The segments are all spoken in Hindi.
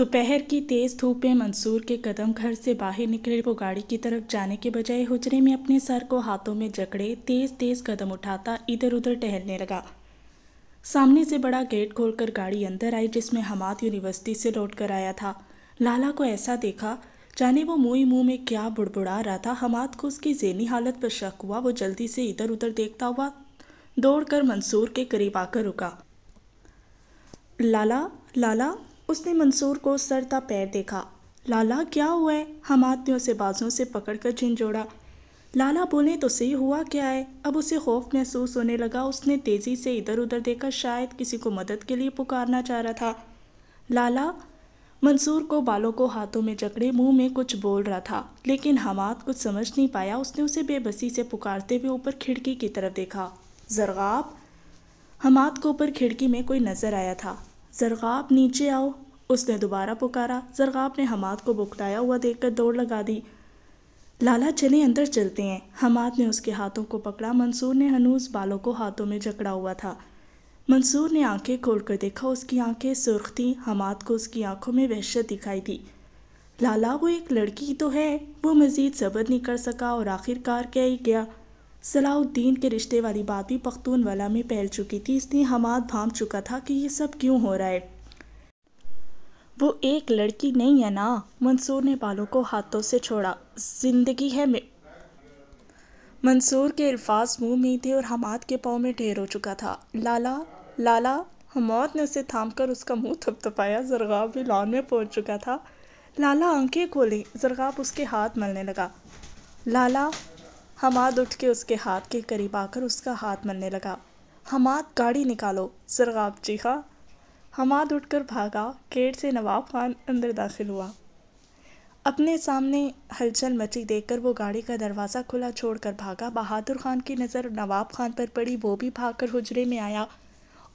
दोपहर की तेज़ धूप में मंसूर के कदम घर से बाहर निकले वो गाड़ी की तरफ जाने के बजाय हुजरे में अपने सर को हाथों में जकड़े तेज़ तेज़ कदम उठाता इधर उधर टहलने लगा सामने से बड़ा गेट खोलकर गाड़ी अंदर आई जिसमें हमाद यूनिवर्सिटी से लौट कर आया था लाला को ऐसा देखा जाने वो मुँह मुँह में क्या बुड़बुड़ा रहा था हमाद को उसकी जहनी हालत पर शक हुआ वो जल्दी से इधर उधर देखता हुआ दौड़ मंसूर के करीब आकर रुका लाला लाला उसने मंसूर को सरता पैर देखा लाला क्या हुआ है हम आदमी उसे बाजों से पकड़ कर झिंझोड़ा लाला बोले तो सही हुआ क्या है अब उसे खौफ महसूस होने लगा उसने तेज़ी से इधर उधर देखा शायद किसी को मदद के लिए पुकारना चाह रहा था लाला मंसूर को बालों को हाथों में जकड़े मुंह में कुछ बोल रहा था लेकिन हमाद कुछ समझ नहीं पाया उसने उसे बेबसी से पुकारते हुए ऊपर खिड़की की तरफ देखा जरगाब हमाद को ऊपर खिड़की में कोई नज़र आया था ज़रग़ाब नीचे आओ उसने दोबारा पुकारा ज़रग़ाब ने हमाद को बौखलाया हुआ देखकर दौड़ लगा दी लाला चले अंदर चलते हैं हमाद ने उसके हाथों को पकड़ा मंसूर ने हनूस बालों को हाथों में जकड़ा हुआ था मंसूर ने आंखें खोलकर देखा उसकी आंखें सुर्ख थीं हमाद को उसकी आंखों में वहशत दिखाई दी लाला वो एक लड़की तो है वो मज़ीद सब्र नहीं कर सका और आखिरकार कह ही गया सलाउद्दीन के रिश्ते वाली बात भी पख्तूनवाला में फैल चुकी थी इसलिए हमाद भाम चुका था कि ये सब क्यों हो रहा है वो एक लड़की नहीं है ना मंसूर ने बालों को हाथों से छोड़ा जिंदगी है मंसूर के अल्फाज मुंह में थे और हमाद के पाँव में ढेर हो चुका था लाला लाला हमाद ने उसे थाम कर उसका मुंह थपथपाया जरगाब भी लॉन में पहुंच चुका था लाला आंखें खोली जरगाब उसके हाथ मलने लगा लाला हमाद उठ के उसके हाथ के करीब आकर उसका हाथ मलने लगा हमाद गाड़ी निकालो सरगाब चीखा हाँ। हमाद उठकर भागा गेट से नवाब खान अंदर दाखिल हुआ अपने सामने हलचल मची देखकर वो गाड़ी का दरवाज़ा खुला छोड़कर भागा बहादुर खान की नज़र नवाब खान पर पड़ी वो भी भागकर हुजरे में आया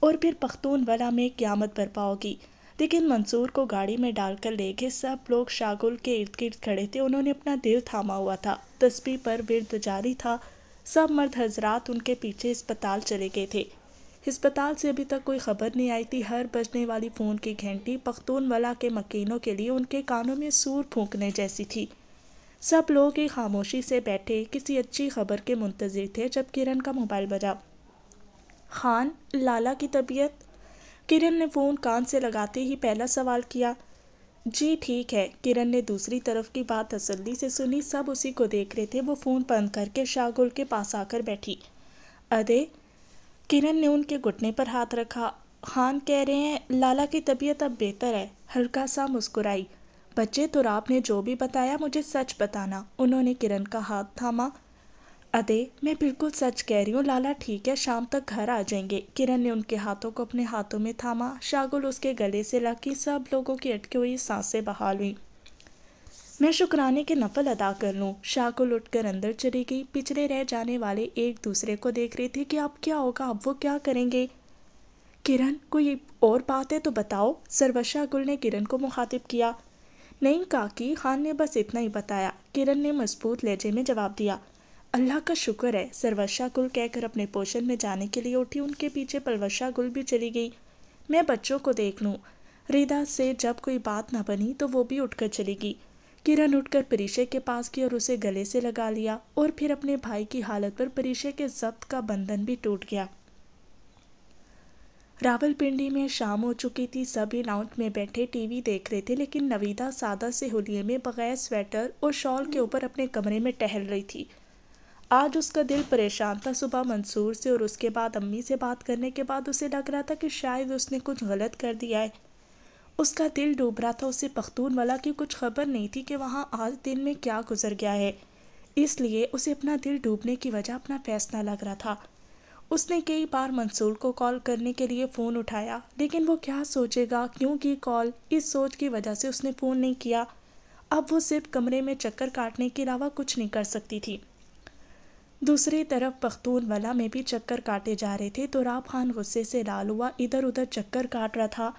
और फिर पख्तून वाला में क्यामत बर्पा होगी लेकिन मंसूर को गाड़ी में डालकर ले गए सब लोग शागुल के इर्द गिर्द खड़े थे उन्होंने अपना दिल थामा हुआ था तस्वीर पर विर्द जारी था सब मर्द हजरात उनके पीछे अस्पताल चले गए थे अस्पताल से अभी तक कोई खबर नहीं आई थी हर बजने वाली फ़ोन की घंटी वाला के मकीनों के लिए उनके कानों में सूर फूंकने जैसी थी सब लोग ही खामोशी से बैठे किसी अच्छी खबर के मुंतजर थे जब किरण का मोबाइल बजा खान लाला की तबीयत किरण ने फ़ोन कान से लगाते ही पहला सवाल किया जी ठीक है किरण ने दूसरी तरफ की बात तसल्ली से सुनी सब उसी को देख रहे थे वो फ़ोन बंद करके शाहगुल के पास आकर बैठी अरे किरण ने उनके घुटने पर हाथ रखा खान कह रहे हैं लाला की तबीयत अब बेहतर है हल्का सा मुस्कुराई बच्चे तो आपने जो भी बताया मुझे सच बताना उन्होंने किरण का हाथ थामा अदे मैं बिल्कुल सच कह रही हूँ लाला ठीक है शाम तक घर आ जाएंगे किरण ने उनके हाथों को अपने हाथों में थामा शागुल उसके गले से लगी सब लोगों की अटकी हुई सांसें बहाल हुई मैं शुक्राने के नफल अदा कर लूँ शाकुल उठकर अंदर चली गई पिछले रह जाने वाले एक दूसरे को देख रहे थे कि अब क्या होगा अब वो क्या करेंगे किरण कोई और बात है तो बताओ सरवशा गुल ने किरण को मुखातिब किया नहीं काकी खान ने बस इतना ही बताया किरण ने मजबूत लहजे में जवाब दिया अल्लाह का शुक्र है सरवशा गुल कहकर अपने पोषण में जाने के लिए उठी उनके पीछे पलवशा गुल भी चली गई मैं बच्चों को देख लूँ रिदा से जब कोई बात ना बनी तो वो भी उठकर चली गई किरण उठकर परिशे के पास की और उसे गले से लगा लिया और फिर अपने भाई की हालत पर परिशय के जब्त का बंधन भी टूट गया रावलपिंडी में शाम हो चुकी थी सभी लाउंज में बैठे टीवी देख रहे थे लेकिन नविदा सादा से होलिये में बगैर स्वेटर और शॉल के ऊपर अपने कमरे में टहल रही थी आज उसका दिल परेशान था सुबह मंसूर से और उसके बाद अम्मी से बात करने के बाद उसे लग रहा था कि शायद उसने कुछ गलत कर दिया है उसका दिल डूब रहा था उसे पख्तूनवाला की कुछ खबर नहीं थी कि वहाँ आज दिन में क्या गुजर गया है इसलिए उसे अपना दिल डूबने की वजह अपना फैसला लग रहा था उसने कई बार मंसूर को कॉल करने के लिए फ़ोन उठाया लेकिन वो क्या सोचेगा क्यों की कॉल इस सोच की वजह से उसने फ़ोन नहीं किया अब वो सिर्फ कमरे में चक्कर काटने के अलावा कुछ नहीं कर सकती थी दूसरी तरफ वाला में भी चक्कर काटे जा रहे थे तो राब खान गुस्से से लाल हुआ इधर उधर चक्कर काट रहा था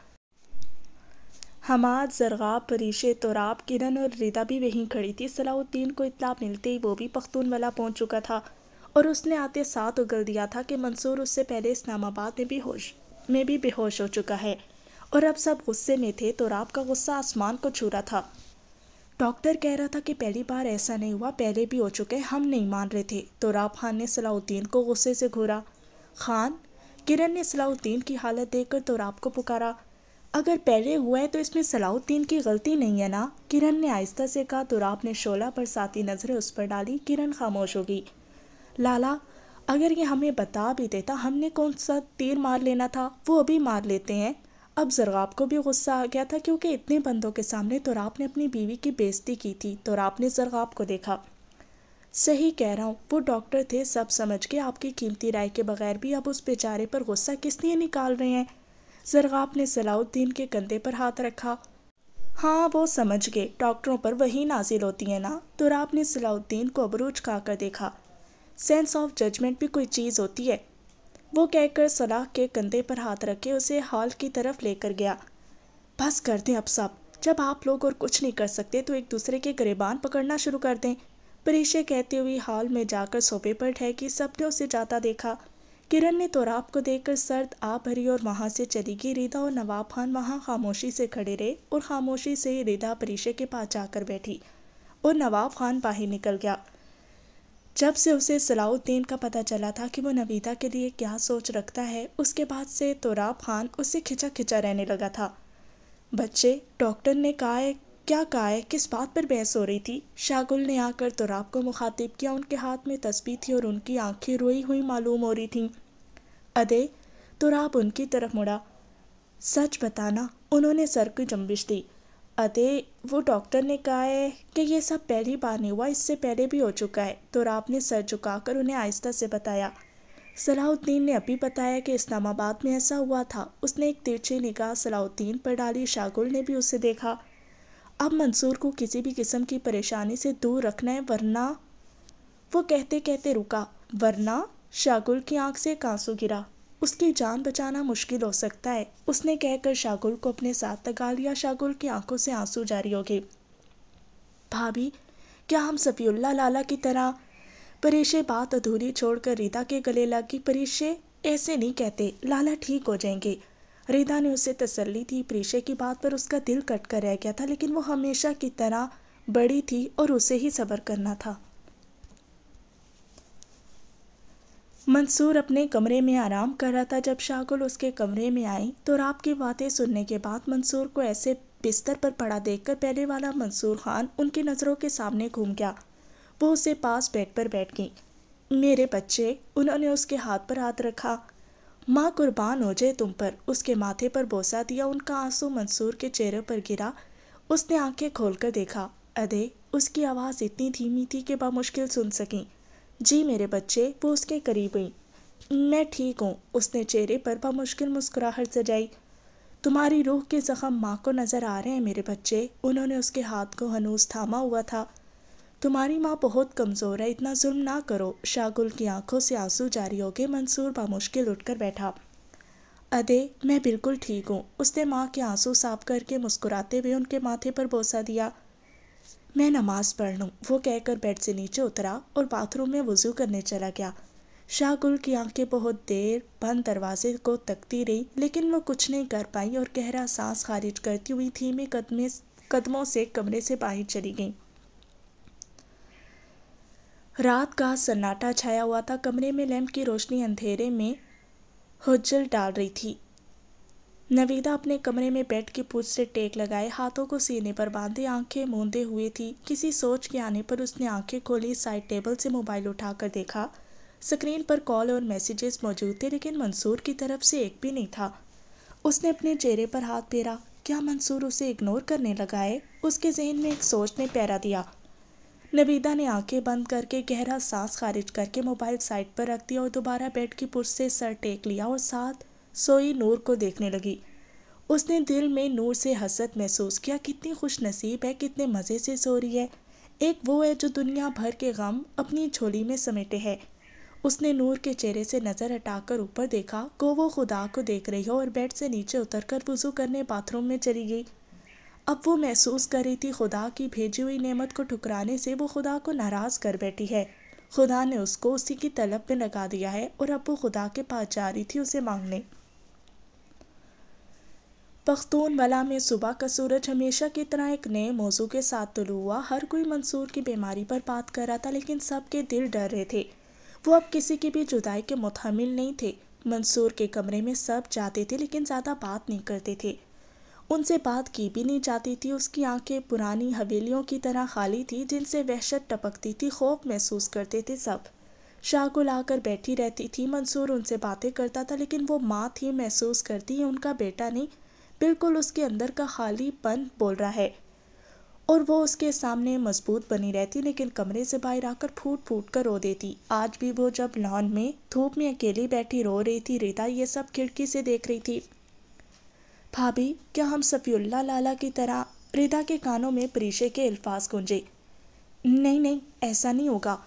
हमाद जरगाब परीशे तोराब किरण और रिदा भी वहीं खड़ी थी सलाउद्दीन को इतला मिलते ही वो भी वाला पहुंच चुका था और उसने आते साथ उगल दिया था कि मंसूर उससे पहले इस्लामाबाद में भी होश में भी बेहोश हो चुका है और अब सब गुस्से में थे तो राब का गुस्सा आसमान को छू रहा था डॉक्टर कह रहा था कि पहली बार ऐसा नहीं हुआ पहले भी हो चुके हम नहीं मान रहे थे तो राब खान ने सलाउद्दीन को गुस्से से घूरा खान किरण ने सलाउद्दीन की हालत देखकर तोराब को पुकारा अगर पहले हुआ है तो इसमें सलाउद्दीन की गलती नहीं है ना किरण ने आहिस्ता से कहा तो तोराब ने शोला पर साथी नज़रें उस पर डाली किरण खामोश हो गई लाला अगर ये हमें बता भी देता हमने कौन सा तीर मार लेना था वो अभी मार लेते हैं अब जरवाब को भी गुस्सा आ गया था क्योंकि इतने बंदों के सामने तोराब ने अपनी बीवी की बेइज्जती की थी तोराब ने जरगाब को देखा सही कह रहा हूँ वो डॉक्टर थे सब समझ के आपकी कीमती राय के बगैर भी अब उस बेचारे पर गुस्सा किस लिए निकाल रहे हैं जरगाब ने सलाउद्दीन के कंधे पर हाथ रखा हाँ वो समझ गए डॉक्टरों पर वही नाजिल होती है ना तुराब ने सलाउद्दीन को अबरूज खाकर देखा सेंस ऑफ जजमेंट भी कोई चीज़ होती है वो कहकर सलाह के कंधे पर हाथ रखे उसे हॉल की तरफ लेकर गया बस कर दें अब सब जब आप लोग और कुछ नहीं कर सकते तो एक दूसरे के गरीबान पकड़ना शुरू कर दें परीशे कहते हुए हॉल में जाकर सोफे पर ठहकी सबने उसे जाता देखा किरण ने तोराब को देखकर सर्द आ भरी और वहाँ से चली गई रीदा और नवाब खान वहाँ खामोशी से खड़े रहे और खामोशी से रीदा परीशे के पास जाकर बैठी और नवाब खान बाहर निकल गया जब से उसे सलाउद्दीन का पता चला था कि वो नवीदा के लिए क्या सोच रखता है उसके बाद से तोराब खान उससे खिंचा खिंचा रहने लगा था बच्चे डॉक्टर ने कहा है क्या कहा है किस बात पर बहस हो रही थी शागुल ने आकर तोराब को मुखातिब किया उनके हाथ में तस्बी थी और उनकी आंखें रोई हुई मालूम हो रही थीं अदे तोराब उनकी तरफ मुड़ा सच बताना उन्होंने सर की जम्बिश दी अदे वो डॉक्टर ने कहा है कि ये सब पहली बार नहीं हुआ इससे पहले भी हो चुका है तो राब ने सर झुकाकर उन्हें आहिस्ता से बताया सलाहुद्दीन ने अभी बताया कि इस्लामाबाद में ऐसा हुआ था उसने एक तिरछी निगाह सलाहुद्दीन पर डाली शागुल ने भी उसे देखा अब मंसूर को किसी भी किस्म की परेशानी से दूर रखना है वरना वो कहते कहते रुका वरना शागुल की आंख से एक आंसू गिरा उसकी जान बचाना मुश्किल हो सकता है उसने कहकर शागुल को अपने साथ लगा लिया शागुल की आंखों से आंसू जारी हो गए भाभी क्या हम सफ़ीउल्ला लाला की तरह परेशे बात अधूरी छोड़कर रीता के गले लगी परेशे ऐसे नहीं कहते लाला ठीक हो जाएंगे रीता ने उसे तसल्ली दी परेशे की बात पर उसका दिल कट कर रह गया था लेकिन वो हमेशा की तरह बड़ी थी और उसे ही सबर करना था मंसूर अपने कमरे में आराम कर रहा था जब शाहगुल उसके कमरे में आई तो रात की बातें सुनने के बाद मंसूर को ऐसे बिस्तर पर पड़ा देखकर पहले वाला मंसूर खान उनकी नज़रों के सामने घूम गया वो उसे पास बेड पर बैठ गई मेरे बच्चे उन्होंने उसके हाथ पर हाथ रखा माँ कुर्बान हो जाए तुम पर उसके माथे पर बोसा दिया उनका आंसू मंसूर के चेहरे पर गिरा उसने आंखें खोलकर देखा अदे उसकी आवाज़ इतनी धीमी थी कि बामुश्किल सुन सकें जी मेरे बच्चे वो उसके करीब गई मैं ठीक हूँ उसने चेहरे पर बमुश्किल मुस्कुराहट सजाई तुम्हारी रूह के जख्म माँ को नज़र आ रहे हैं मेरे बच्चे उन्होंने उसके हाथ को हनूस थामा हुआ था तुम्हारी माँ बहुत कमज़ोर है इतना जुल्म ना करो शागुल की आंखों से आंसू जारी हो गए मंसूर बामुश्किल उठकर बैठा अदे मैं बिल्कुल ठीक हूँ उसने माँ के आंसू साफ करके मुस्कुराते हुए उनके माथे पर बोसा दिया मैं नमाज़ पढ़ लूँ वो कहकर बेड से नीचे उतरा और बाथरूम में वज़ू करने चला गया शाहगुल की आंखें बहुत देर बंद दरवाजे को तकती रही लेकिन वो कुछ नहीं कर पाई और गहरा सांस खारिज करती हुई धीमे कदमे कदमों से कमरे से बाहर चली गई रात का सन्नाटा छाया हुआ था कमरे में लैंप की रोशनी अंधेरे में हुज्जल डाल रही थी नवीदा अपने कमरे में बेड की पूछ से टेक लगाए हाथों को सीने पर बांधे आंखें मूंदे हुए थी किसी सोच के आने पर उसने आंखें खोली साइड टेबल से मोबाइल उठाकर देखा स्क्रीन पर कॉल और मैसेजेस मौजूद थे लेकिन मंसूर की तरफ से एक भी नहीं था उसने अपने चेहरे पर हाथ फेरा क्या मंसूर उसे इग्नोर करने लगाए उसके जहन में एक सोच ने पैरा दिया नवीदा ने आंखें बंद करके गहरा सांस खारिज करके मोबाइल साइड पर रख दिया और दोबारा बेड की पुर से सर टेक लिया और साथ सोई नूर को देखने लगी उसने दिल में नूर से हसरत महसूस किया कितनी खुश नसीब है कितने मज़े से सो रही है एक वो है जो दुनिया भर के गम अपनी झोली में समेटे है उसने नूर के चेहरे से नज़र हटाकर ऊपर देखा को वो खुदा को देख रही हो और बेड से नीचे उतरकर वजू करने बाथरूम में चली गई अब वो महसूस कर रही थी खुदा की भेजी हुई नेमत को ठुकराने से वो खुदा को नाराज़ कर बैठी है खुदा ने उसको उसी की तलब में लगा दिया है और अब वो खुदा के पास जा रही थी उसे मांगने पख्तूनवला में सुबह का सूरज हमेशा की तरह एक नए मौजू के साथ तुलू हुआ हर कोई मंसूर की बीमारी पर बात कर रहा था लेकिन सबके दिल डर रहे थे वो अब किसी की भी जुदाई के मुतहमिल नहीं थे मंसूर के कमरे में सब जाते थे लेकिन ज़्यादा बात नहीं करते थे उनसे बात की भी नहीं जाती थी उसकी आंखें पुरानी हवेलियों की तरह खाली थी जिनसे वहशत टपकती थी खौफ महसूस करते थे सब को लाकर बैठी रहती थी मंसूर उनसे बातें करता था लेकिन वो माँ थी महसूस करती उनका बेटा नहीं बिल्कुल उसके अंदर का खालीपन बोल रहा है और वो उसके सामने मजबूत बनी रहती लेकिन कमरे से बाहर आकर फूट फूट कर रो देती आज भी वो जब लॉन में धूप में अकेली बैठी रो रही थी रीता ये सब खिड़की से देख रही थी भाभी क्या हम सफियुल्ला लाला की तरह रीता के कानों में परीशे के अल्फाज गूंजे नहीं नहीं ऐसा नहीं होगा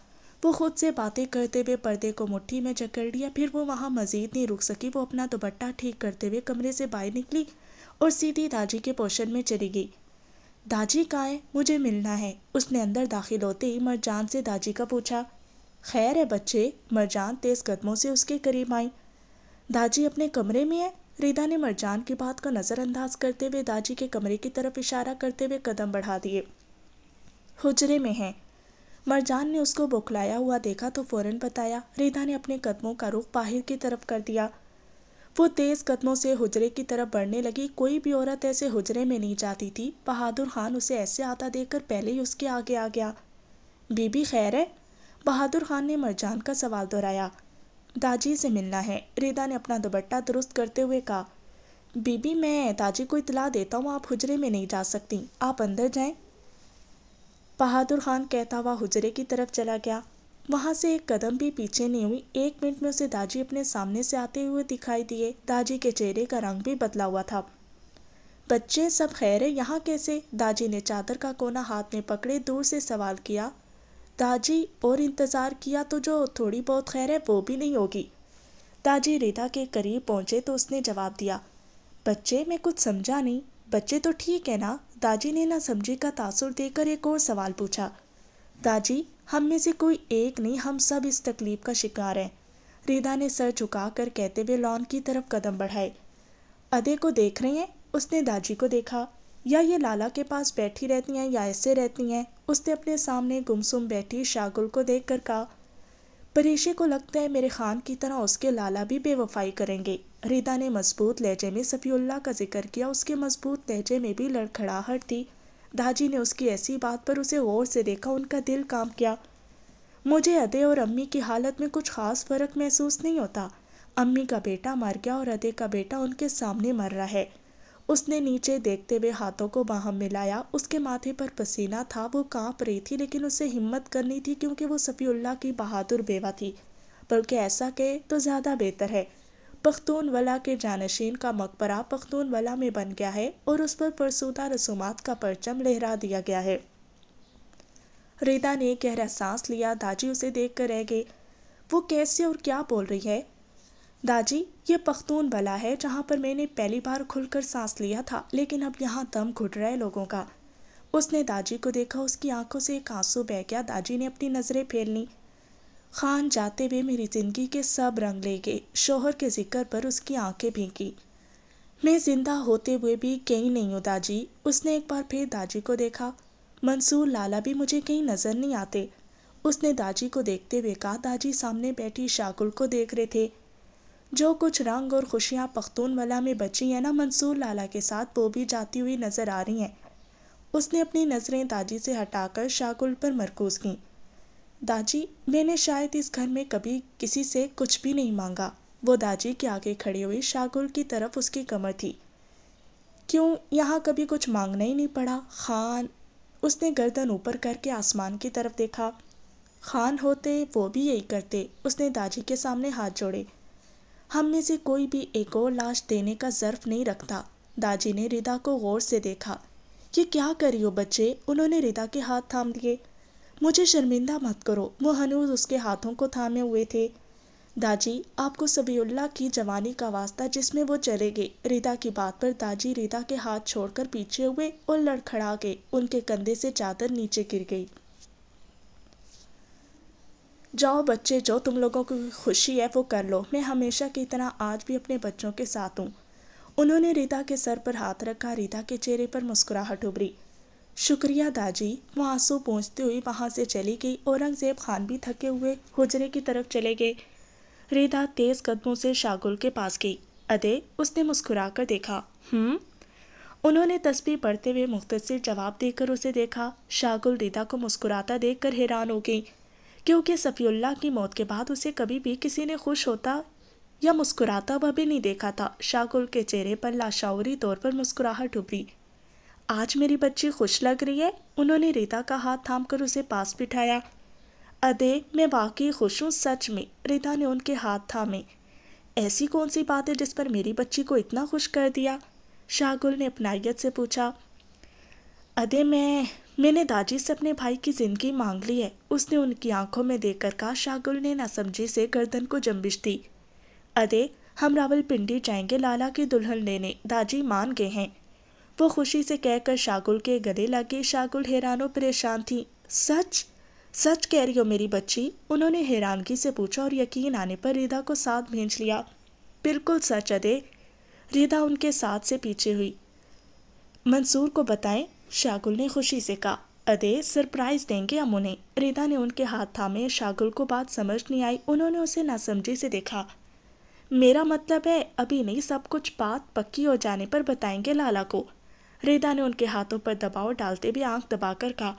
वो खुद से बातें करते हुए पर्दे को मुट्ठी में जकड़ लिया फिर वो वहाँ मजीद नहीं रुक सकी वो अपना दुपट्टा ठीक करते हुए कमरे से बाहर निकली और सीधी दाजी के पोषण में चली गई दाजी का है मुझे मिलना है उसने अंदर दाखिल होते ही मरजान से दाजी का पूछा खैर है बच्चे मरजान तेज कदमों से उसके करीब आई दाजी अपने कमरे में है रीदा ने मरजान की बात को नज़रअंदाज करते हुए दाजी के कमरे की तरफ इशारा करते हुए कदम बढ़ा दिए हुजरे में है मरजान ने उसको बौखलाया हुआ देखा तो फौरन बताया रीधा ने अपने कदमों का रुख बाहर की तरफ कर दिया वो तेज़ कदमों से हुजरे की तरफ बढ़ने लगी कोई भी औरत ऐसे हुजरे में नहीं जाती थी बहादुर खान उसे ऐसे आता देखकर पहले ही उसके आगे आ गया बीबी खैर है बहादुर खान ने मरजान का सवाल दोहराया दाजी से मिलना है रेदा ने अपना दुपट्टा दुरुस्त करते हुए कहा बीबी मैं दाजी को इतला देता हूँ आप हुजरे में नहीं जा सकती आप अंदर जाए बहादुर खान कहता हुआ हुजरे की तरफ चला गया वहाँ से एक कदम भी पीछे नहीं हुई एक मिनट में उसे दाजी अपने सामने से आते हुए दिखाई दिए दाजी के चेहरे का रंग भी बदला हुआ था बच्चे सब खैर है यहाँ कैसे दाजी ने चादर का कोना हाथ में पकड़े दूर से सवाल किया दाजी और इंतज़ार किया तो जो थोड़ी बहुत खैर है वो भी नहीं होगी दाजी रीता के करीब पहुँचे तो उसने जवाब दिया बच्चे मैं कुछ समझा नहीं बच्चे तो ठीक है ना दाजी ने ना समझी का तासुर देकर एक और सवाल पूछा दाजी हम में से कोई एक नहीं हम सब इस तकलीफ का शिकार हैं रीदा ने सर झुकाकर कहते हुए लॉन की तरफ कदम बढ़ाए अदे को देख रही हैं उसने दाजी को देखा या ये लाला के पास बैठी रहती हैं या ऐसे रहती हैं उसने अपने सामने गुमसुम बैठी शागुल को देख कर कहा परेशे को लगता है मेरे खान की तरह उसके लाला भी बेवफाई करेंगे रीदा ने मजबूत लहजे में सफी का जिक्र किया उसके मजबूत लहजे में भी लड़खड़ाहट थी दाजी ने उसकी ऐसी बात पर उसे गौर से देखा उनका दिल काम किया मुझे अदे और अम्मी की हालत में कुछ खास फर्क महसूस नहीं होता अम्मी का बेटा मर गया और अदे का बेटा उनके सामने मर रहा है उसने नीचे देखते हुए हाथों को बाहम मिलाया उसके माथे पर पसीना था वो कांप रही थी लेकिन उसे हिम्मत करनी थी क्योंकि वो सफ़ी की बहादुर बेवा थी बल्कि ऐसा कहे तो ज़्यादा बेहतर है पख्तूनवला के जानशीन का मकबरा पख्तूनवला में बन गया है और उस पर परसूदा रसूमात का परचम लहरा दिया गया है रीता ने गहरा सांस लिया दाजी उसे देख कर रह गए वो कैसे और क्या बोल रही है दाजी ये पख्तून बला है जहाँ पर मैंने पहली बार खुलकर सांस लिया था लेकिन अब यहाँ दम घुट रहा है लोगों का उसने दाजी को देखा उसकी आंखों से एक आंसू बह गया दाजी ने अपनी नज़रें फेर ली खान जाते हुए मेरी ज़िंदगी के सब रंग ले गए शोहर के जिक्र पर उसकी आंखें भीगी मैं जिंदा होते हुए भी कहीं नहीं हूँ दाजी उसने एक बार फिर दाजी को देखा मंसूर लाला भी मुझे कहीं नज़र नहीं आते उसने दाजी को देखते हुए कहा दाजी सामने बैठी शाकुल को देख रहे थे जो कुछ रंग और खुशियाँ वाला में बची हैं ना मंसूर लाला के साथ वो भी जाती हुई नज़र आ रही हैं उसने अपनी नज़रें दाजी से हटाकर शाकुल पर मरकूज की दाजी मैंने शायद इस घर में कभी किसी से कुछ भी नहीं मांगा वो दाजी के आगे खड़ी हुई शार्गुल की तरफ उसकी कमर थी क्यों यहाँ कभी कुछ मांगना ही नहीं पड़ा खान उसने गर्दन ऊपर करके आसमान की तरफ देखा खान होते वो भी यही करते उसने दाजी के सामने हाथ जोड़े हम में से कोई भी एक और लाश देने का जर्फ नहीं रखता दाजी ने रिदा को गौर से देखा ये क्या करी हो बच्चे उन्होंने रिदा के हाथ थाम दिए मुझे शर्मिंदा मत करो वो हनूज उसके हाथों को थामे हुए थे दाजी आपको सबीउल्ला की जवानी का वास्ता जिसमें वो चले गए रीता की बात पर दाजी रीता के हाथ छोड़कर पीछे हुए और लड़खड़ा गए उनके कंधे से चादर नीचे गिर गई जाओ बच्चे जो तुम लोगों को खुशी है वो कर लो मैं हमेशा की तरह आज भी अपने बच्चों के साथ हूँ उन्होंने रीता के सर पर हाथ रखा रीता के चेहरे पर मुस्कुराहट उभरी शुक्रिया दाजी वो आंसू पोंछती हुई वहाँ से चली गई औरंगज़ेब खान भी थके हुए हुजरे की तरफ चले गए रीदा तेज़ कदमों से शागुल के पास गई अदे उसने मुस्कुरा कर देखा हम्म उन्होंने तस्वीर पढ़ते हुए मुख्तर जवाब देकर उसे देखा शागुल रीदा को मुस्कुराता देख कर हैरान हो गई क्योंकि सफ़ीुल्ला की मौत के बाद उसे कभी भी किसी ने खुश होता या मुस्कुराता वह भी नहीं देखा था शागुल के चेहरे पर लाशौरी तौर पर मुस्कुराहट उभरी आज मेरी बच्ची खुश लग रही है उन्होंने रीता का हाथ थाम कर उसे पास बिठाया अदे मैं वाकई खुश हूँ सच में रीता ने उनके हाथ थामे ऐसी कौन सी बात है जिस पर मेरी बच्ची को इतना खुश कर दिया शाहगुल ने अपनाइत से पूछा अदे मैं मैंने दाजी से अपने भाई की ज़िंदगी मांग ली है उसने उनकी आंखों में देखकर कहा शाहगुल ने नासमझी से गर्दन को जम्बिश दी अदे हम रावलपिंडी जाएंगे लाला की दुल्हन लेने दाजी मान गए हैं वो खुशी से कहकर शागुल के गले शागुल हैरान और परेशान थी सच सच कह रही हो मेरी बच्ची उन्होंने हैरानगी से पूछा और यकीन आने पर रिधा को साथ भेज लिया बिल्कुल सच अदे रिधा उनके साथ से पीछे हुई मंसूर को बताएं शागुल ने खुशी से कहा अदे सरप्राइज देंगे हम उन्हें रिधा ने उनके हाथ थामे शागुल को बात समझ नहीं आई उन्होंने उसे नासमझी से देखा मेरा मतलब है अभी नहीं सब कुछ बात पक्की हो जाने पर बताएंगे लाला को रेदा ने उनके हाथों पर दबाव डालते हुए आंख दबाकर कहा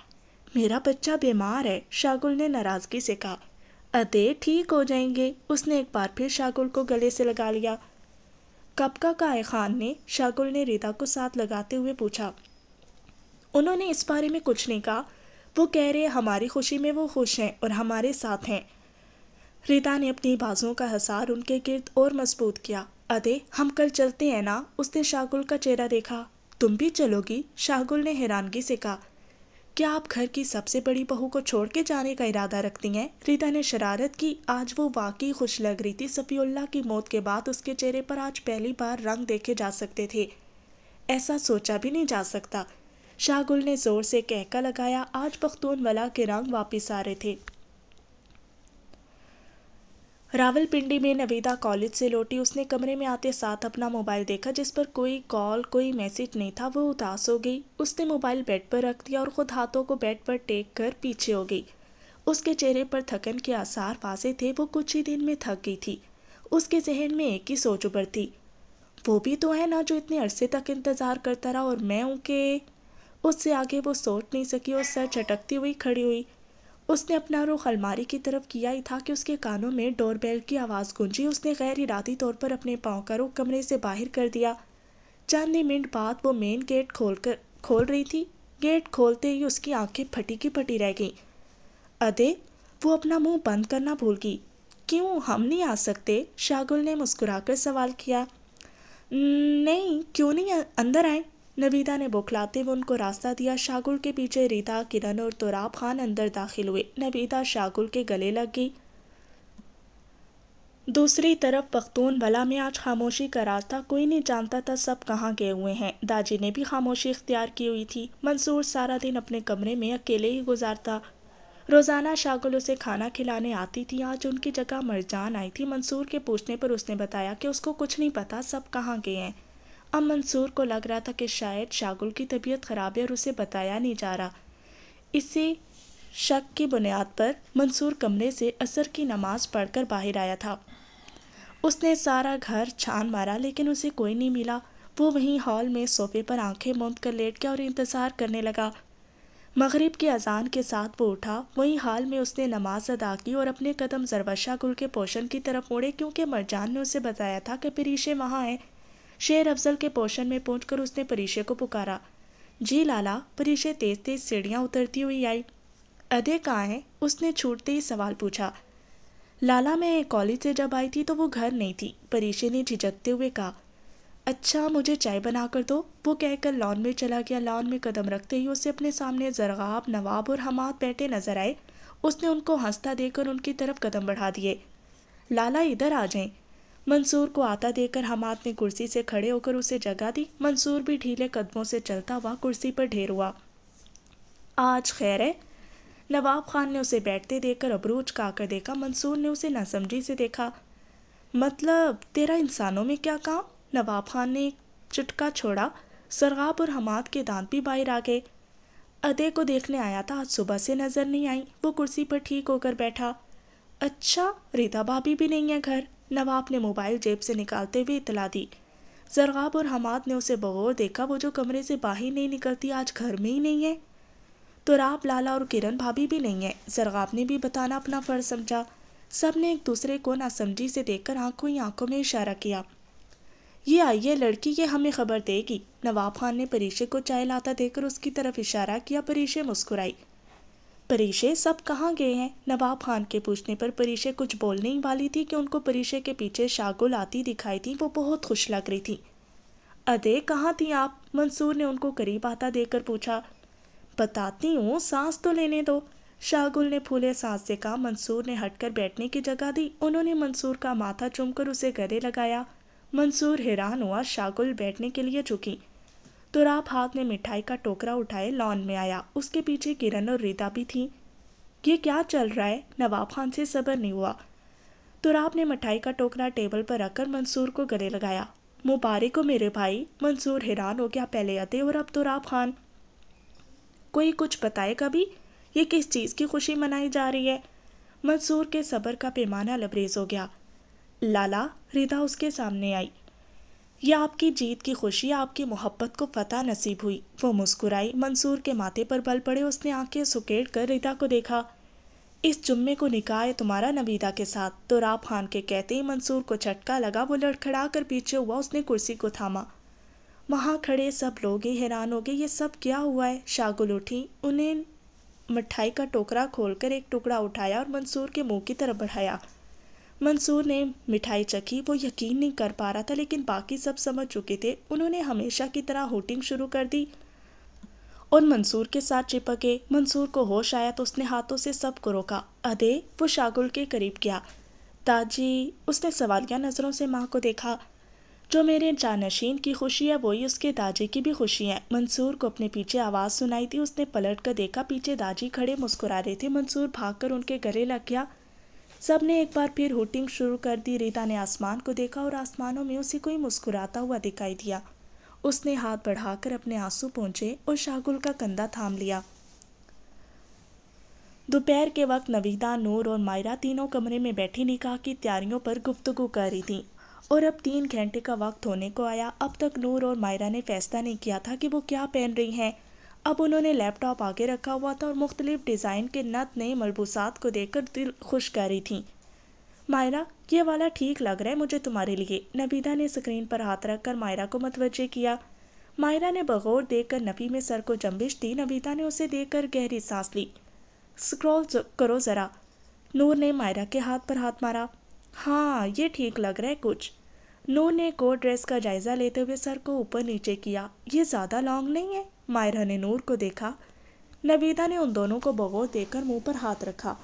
मेरा बच्चा बीमार है शागुल ने नाराजगी से कहा अदे ठीक हो जाएंगे उसने एक बार फिर शागुल को गले से लगा लिया कपका का खान ने शागुल ने रेदा को साथ लगाते हुए पूछा उन्होंने इस बारे में कुछ नहीं कहा वो कह रहे हमारी खुशी में वो खुश हैं और हमारे साथ हैं रीता ने अपनी बाजुओं का हसार उनके गिर्द और मजबूत किया अदे हम कल चलते हैं ना उसने शागुल का चेहरा देखा तुम भी चलोगी शाहगुल ने हैरानगी से कहा क्या आप घर की सबसे बड़ी बहू को छोड़ के जाने का इरादा रखती हैं रीता ने शरारत की आज वो वाकई खुश लग रही थी सफ़ीउल्ला की मौत के बाद उसके चेहरे पर आज पहली बार रंग देखे जा सकते थे ऐसा सोचा भी नहीं जा सकता शाहगुल ने ज़ोर से कहका लगाया आज पख्तूनवला के रंग वापिस आ रहे थे रावलपिंडी में नवेदा कॉलेज से लौटी उसने कमरे में आते साथ अपना मोबाइल देखा जिस पर कोई कॉल कोई मैसेज नहीं था वो उदास हो गई उसने मोबाइल बेड पर रख दिया और खुद हाथों को बेड पर टेक कर पीछे हो गई उसके चेहरे पर थकन के आसार वाजे थे वो कुछ ही दिन में थक गई थी उसके जहन में एक ही सोच थी वो भी तो है ना जो इतने अरसे तक इंतज़ार करता रहा और मैं उनके उससे आगे वो सोच नहीं सकी और सर चटकती हुई खड़ी हुई उसने अपना रुख अलमारी की तरफ किया ही था कि उसके कानों में डोरबेल की आवाज़ गूंजी उसने गैर इरादी तौर पर अपने पाँव का रुख कमरे से बाहर कर दिया चंद मिनट बाद वो मेन गेट खोल कर खोल रही थी गेट खोलते ही उसकी आंखें फटी की फटी रह गईं अदे वो अपना मुंह बंद करना भूल गई क्यों हम नहीं आ सकते शागुल ने मुस्कुराकर सवाल किया नहीं क्यों नहीं अं-, अंदर आए नबीदा ने बौखलाते हुए उनको रास्ता दिया शागुल के पीछे रीता किरण और तोराब खान अंदर दाखिल हुए नबीदा शागुल के गले लग गई दूसरी तरफ पख्तून भला में आज खामोशी का रास्ता कोई नहीं जानता था सब कहाँ गए हुए हैं दाजी ने भी खामोशी इख्तियार की हुई थी मंसूर सारा दिन अपने कमरे में अकेले ही गुजारता रोज़ाना शागुल उसे खाना खिलाने आती थी आज उनकी जगह मरजान आई थी मंसूर के पूछने पर उसने बताया कि उसको कुछ नहीं पता सब कहाँ गए हैं अब मंसूर को लग रहा था कि शायद शागुल की तबीयत ख़राब है और उसे बताया नहीं जा रहा इसी शक की बुनियाद पर मंसूर कमरे से असर की नमाज पढ़कर बाहर आया था उसने सारा घर छान मारा लेकिन उसे कोई नहीं मिला वो वहीं हॉल में सोफे पर आंखें मूंद कर लेट गया और इंतज़ार करने लगा मगरिब की अजान के साथ वो उठा वहीं हाल में उसने नमाज अदा की और अपने कदम जरवशा गुल के पोषण की तरफ मोड़े क्योंकि मरजान ने उसे बताया था कि परीशे वहाँ हैं शेर अफजल के पोर्शन में पहुंचकर उसने परीशे को पुकारा जी लाला परीशे तेज तेज सीढ़ियां उतरती हुई आई अधे कहा है उसने छूटते ही सवाल पूछा लाला मैं कॉलेज से जब आई थी तो वो घर नहीं थी परीशे ने झिझकते हुए कहा अच्छा मुझे चाय बना कर दो वो कहकर लॉन में चला गया लॉन में कदम रखते ही उसे अपने सामने जरगाब नवाब और हमाद बैठे नजर आए उसने उनको हंसता देकर उनकी तरफ कदम बढ़ा दिए लाला इधर आ जाएं मंसूर को आता देकर हमाद ने कुर्सी से खड़े होकर उसे जगा दी मंसूर भी ढीले कदमों से चलता हुआ कुर्सी पर ढेर हुआ आज खैर है नवाब खान ने उसे बैठते देखकर अबरूज का आकर देखा मंसूर ने उसे नासमझी से देखा मतलब तेरा इंसानों में क्या काम नवाब खान ने एक चुटका छोड़ा सरगाब और हमाद के दांत भी बाहर आ गए अदे को देखने आया था आज सुबह से नज़र नहीं आई वो कुर्सी पर ठीक होकर बैठा अच्छा रीता भाभी भी नहीं है घर नवाब ने मोबाइल जेब से निकालते हुए इतला दी जरगाब और हमाद ने उसे बगौर देखा वो जो कमरे से बाहर नहीं निकलती आज घर में ही नहीं है तो राब लाला और किरण भाभी भी नहीं है जरगाब ने भी बताना अपना फर्ज समझा सब ने एक दूसरे को नासमझी से देखकर आंखों ही आंखों में इशारा किया ये आइए लड़की ये हमें खबर देगी नवाब खान ने परीशे को चाय लाता देकर उसकी तरफ इशारा किया परीशे मुस्कुराई परीशे सब कहाँ गए हैं नवाब खान के पूछने पर परीशे कुछ बोलने ही वाली थी कि उनको परीशे के पीछे शागुल आती दिखाई थी वो बहुत खुश लग रही थी अदे कहाँ थी आप मंसूर ने उनको करीब आता देकर पूछा बताती हूँ सांस तो लेने दो शागुल ने फूले सांस से कहा मंसूर ने हटकर बैठने की जगह दी उन्होंने मंसूर का माथा चूमकर उसे गले लगाया मंसूर हैरान हुआ शागुल बैठने के लिए झुकी तो राब हाथ में मिठाई का टोकरा उठाए लॉन में आया उसके पीछे किरण और रीता भी थीं ये क्या चल रहा है नवाब खान से सबर नहीं हुआ राब ने मिठाई का टोकरा टेबल पर रखकर मंसूर को गले लगाया मुबारक हो मेरे भाई मंसूर हैरान हो गया पहले अते और अब राब खान कोई कुछ बताए कभी ये किस चीज़ की खुशी मनाई जा रही है मंसूर के सबर का पैमाना लबरेज हो गया लाला रीता उसके सामने आई यह आपकी जीत की खुशी आपकी मोहब्बत को फता नसीब हुई वो मुस्कुराई मंसूर के माथे पर बल पड़े उसने आंखें सुकेट कर रिदा को देखा इस जुम्मे को निकाह तुम्हारा नबीदा के साथ तो राब खान के कहते ही मंसूर को झटका लगा वो लड़खड़ा कर पीछे हुआ उसने कुर्सी को थामा वहाँ खड़े सब लोग ही हैरान हो गए ये सब क्या हुआ है शागुल उठी उन्हें मिठाई का टोकरा खोलकर एक टुकड़ा उठाया और मंसूर के मुंह की तरफ बढ़ाया मंसूर ने मिठाई चखी वो यकीन नहीं कर पा रहा था लेकिन बाकी सब समझ चुके थे उन्होंने हमेशा की तरह होटिंग शुरू कर दी और मंसूर के साथ चिपके मंसूर को होश आया तो उसने हाथों से सब को रोका अधे वो शागुल के करीब गया ताजी उसने सवालिया नज़रों से माँ को देखा जो मेरे जानशीन की खुशी है वही उसके दाजी की भी खुशी है मंसूर को अपने पीछे आवाज़ सुनाई थी उसने पलट कर देखा पीछे दाजी खड़े मुस्कुरा रहे थे मंसूर भागकर उनके गले लग गया सबने एक बार फिर हुटिंग शुरू कर दी रीता ने आसमान को देखा और आसमानों में उसे कोई मुस्कुराता हुआ दिखाई दिया उसने हाथ बढ़ाकर अपने आंसू पहुंचे और शाहगुल का कंधा थाम लिया दोपहर के वक्त नविदा नूर और मायरा तीनों कमरे में बैठी निकाह की तैयारियों पर गुफ्तगु कर रही थी और अब तीन घंटे का वक्त होने को आया अब तक नूर और मायरा ने फैसला नहीं किया था कि वो क्या पहन रही हैं अब उन्होंने लैपटॉप आगे रखा हुआ था और मुख्तलिफ डिज़ाइन के नत नए मलबूसात को देखकर दिल खुश कर रही थी मायरा ये वाला ठीक लग रहा है मुझे तुम्हारे लिए नबीदा ने स्क्रीन पर हाथ रखकर मायरा को मतवजे किया मायरा ने बगौर देखकर नबी में सर को जंबिश दी नबीदा ने उसे देखकर गहरी सांस ली स्क्रॉल करो ज़रा नूर ने मायरा के हाथ पर हाथ मारा हाँ ये ठीक लग रहा है कुछ नूर ने कोट ड्रेस का जायज़ा लेते हुए सर को ऊपर नीचे किया ये ज़्यादा लॉन्ग नहीं है मायरा ने नूर को देखा नबीदा ने उन दोनों को बगौर देकर मुंह पर हाथ रखा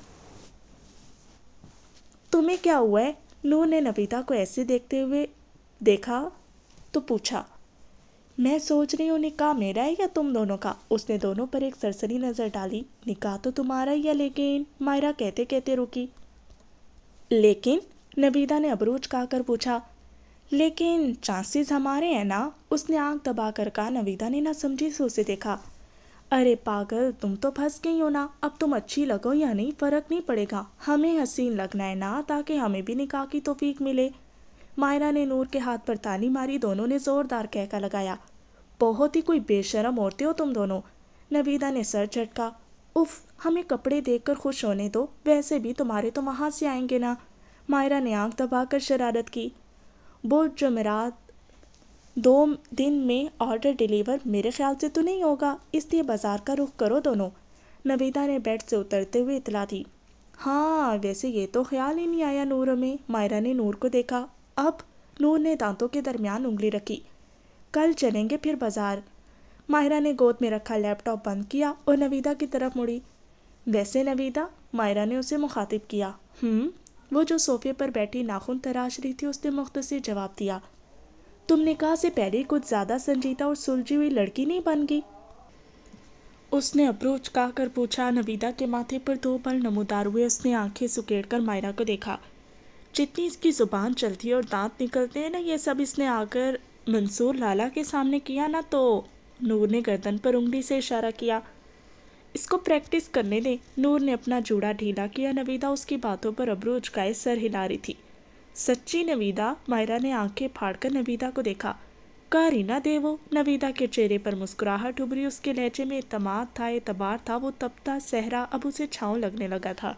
तुम्हें क्या हुआ है नूर ने नबीदा को ऐसे देखते हुए देखा तो पूछा मैं सोच रही हूँ निकाह मेरा है या तुम दोनों का उसने दोनों पर एक सरसरी नज़र डाली निकाह तो तुम्हारा ही है लेकिन मायरा कहते कहते रुकी लेकिन नबीदा ने अबरूज कहकर पूछा लेकिन चांसेस हमारे हैं ना उसने आंख दबा कर कहा नवीदा ने ना समझी से तो उसे देखा अरे पागल तुम तो फंस गई हो ना अब तुम अच्छी लगो या नहीं फर्क नहीं पड़ेगा हमें हसीन लगना है ना ताकि हमें भी निकाह की तोफीक मिले मायरा ने नूर के हाथ पर ताली मारी दोनों ने जोरदार कहका लगाया बहुत ही कोई बेशरम औरते हो तुम दोनों नवीदा ने सर झटका उफ हमें कपड़े देखकर खुश होने दो वैसे भी तुम्हारे तो वहाँ से आएंगे ना मायरा ने आंख दबाकर शरारत की वो जमेरात दो दिन में ऑर्डर डिलीवर मेरे ख्याल से तो नहीं होगा इसलिए बाजार का रुख करो दोनों नबीदा ने बेड से उतरते हुए इतला दी हाँ वैसे ये तो ख्याल ही नहीं आया नूर में मायरा ने नूर को देखा अब नूर ने दांतों के दरमियान उंगली रखी कल चलेंगे फिर बाजार मायरा ने गोद में रखा लैपटॉप बंद किया और नवीदा की तरफ मुड़ी वैसे नवीदा मायरा ने उसे मुखातिब किया हम्म वो जो सोफे पर बैठी नाखून तराश रही थी उसने मुख्तसर जवाब दिया तुम निकाह से पहले कुछ ज़्यादा संजीदा और सुलझी हुई लड़की नहीं बन गई उसने अप्रोच का कर पूछा नबीदा के माथे पर दो पल नमोदार हुए उसने आंखें कर मायरा को देखा जितनी इसकी ज़ुबान चलती है और दांत निकलते हैं ना ये सब इसने आकर मंसूर लाला के सामने किया ना तो नूर ने गर्दन पर उंगली से इशारा किया इसको प्रैक्टिस करने दें नूर ने अपना जूड़ा ढीला किया नवीदा उसकी बातों पर अबरू गाय सर हिला रही थी सच्ची नवीदा मायरा ने आंखें फाड़कर नवीदा को देखा कारीना देवो नवीदा के चेहरे पर मुस्कुराहट उभरी उसके लहजे में तमाद था एतबार था वो तपता सहरा अब उसे छाँव लगने लगा था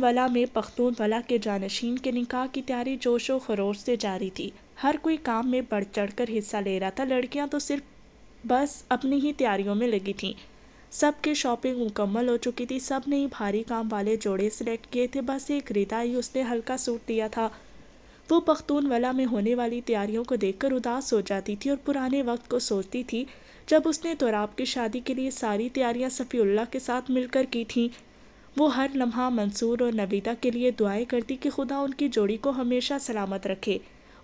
वाला में पख्तून वाला के जानशीन के निकाह की तैयारी जोशो खरोश से जारी थी हर कोई काम में बढ़ चढ़ कर हिस्सा ले रहा था लड़कियां तो सिर्फ बस अपनी ही तैयारियों में लगी थी सब शॉपिंग मुकम्मल हो चुकी थी सब ने ही भारी काम वाले जोड़े सिलेक्ट किए थे बस एक रिता ही उसने हल्का सूट दिया था वो वाला में होने वाली तैयारियों को देखकर उदास हो जाती थी और पुराने वक्त को सोचती थी जब उसने तोराब की शादी के लिए सारी तैयारियां सफ़ीउल्ला के साथ मिलकर की थीं वो हर लम्हा मंसूर और नवीदा के लिए दुआएं करती कि खुदा उनकी जोड़ी को हमेशा सलामत रखे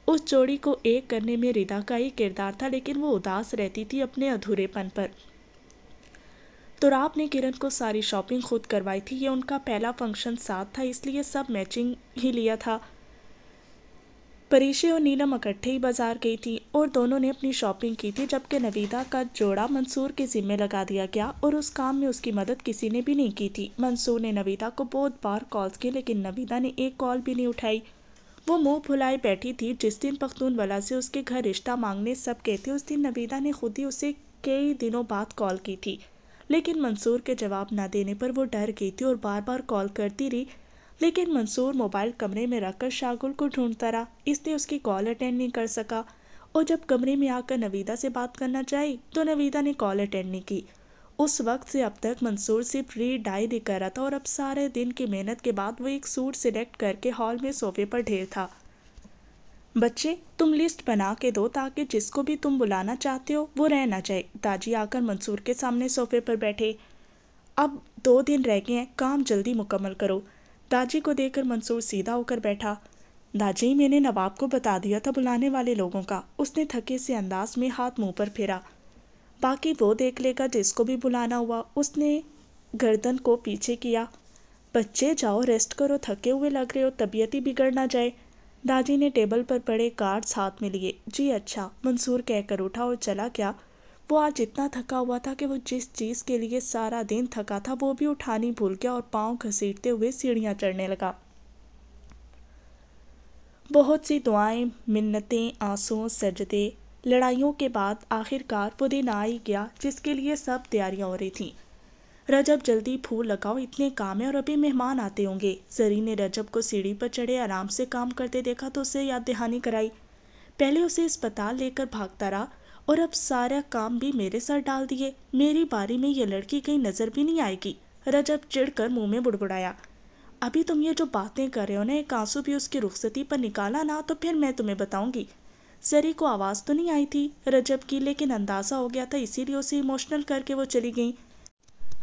उस जोड़ी को एक करने में रिदा का ही किरदार था लेकिन वो उदास रहती थी अपने अधूरेपन पर तो राब ने किरण को सारी शॉपिंग खुद करवाई थी ये उनका पहला फंक्शन साथ था इसलिए सब मैचिंग ही लिया था परीशे और नीलम इकट्ठे ही बाजार गई थी और दोनों ने अपनी शॉपिंग की थी जबकि नवीदा का जोड़ा मंसूर के जिम्मे लगा दिया गया और उस काम में उसकी मदद किसी ने भी नहीं की थी मंसूर ने नवीदा को बहुत बार कॉल्स की लेकिन नवीदा ने एक कॉल भी नहीं उठाई वो मुंह फुलाए बैठी थी जिस दिन पख्तूनवाला से उसके घर रिश्ता मांगने सब गए थे उस दिन नवीदा ने खुद ही उसे कई दिनों बाद कॉल की थी लेकिन मंसूर के जवाब ना देने पर वो डर गई थी और बार बार कॉल करती रही लेकिन मंसूर मोबाइल कमरे में रखकर शागुल को ढूंढता रहा इसलिए उसकी कॉल अटेंड नहीं कर सका और जब कमरे में आकर नवीदा से बात करना चाहिए तो नवीदा ने कॉल अटेंड नहीं की उस वक्त से अब तक मंसूर सिर्फ रीड डाई नहीं कर रहा था और अब सारे दिन की मेहनत के बाद वो एक सूट सिलेक्ट करके हॉल में सोफे पर ढेर था बच्चे तुम लिस्ट बना के दो ताकि जिसको भी तुम बुलाना चाहते हो वो रहना जाए दाजी आकर मंसूर के सामने सोफे पर बैठे अब दो दिन रह गए हैं काम जल्दी मुकम्मल करो दाजी को देखकर मंसूर सीधा होकर बैठा दाजी मैंने नवाब को बता दिया था बुलाने वाले लोगों का उसने थके से अंदाज में हाथ मुंह पर फेरा बाकी वो देख लेगा जिसको भी बुलाना हुआ उसने गर्दन को पीछे किया बच्चे जाओ रेस्ट करो थके हुए लग रहे हो तबीयत ही बिगड़ ना जाए दादी ने टेबल पर पड़े कार्ड्स हाथ में लिए जी अच्छा मंसूर कहकर उठा और चला क्या वो आज इतना थका हुआ था कि वो जिस चीज़ के लिए सारा दिन थका था वो भी उठानी भूल गया और पाँव घसीटते हुए सीढ़ियाँ चढ़ने लगा बहुत सी दुआएं मिन्नतें आंसुओं सजदे लड़ाइयों के बाद आखिरकार वो दिन आ ही गया जिसके लिए सब तैयारियां हो रही थीं रजब जल्दी फूल लगाओ इतने काम है और अभी मेहमान आते होंगे जरी ने रजब को सीढ़ी पर चढ़े आराम से काम करते देखा तो उसे याद दहानी कराई पहले उसे अस्पताल लेकर भागता रहा और अब सारा काम भी मेरे सर डाल दिए मेरी बारी में ये लड़की कहीं नज़र भी नहीं आएगी रजब चिड़कर मुंह में बुड़बुड़ाया अभी तुम ये जो बातें कर रहे हो ना एक आंसू भी उसकी रुखसती पर निकाला ना तो फिर मैं तुम्हें बताऊंगी ज़री को आवाज़ तो नहीं आई थी रजब की लेकिन अंदाज़ा हो गया था इसीलिए उसे इमोशनल करके वो चली गई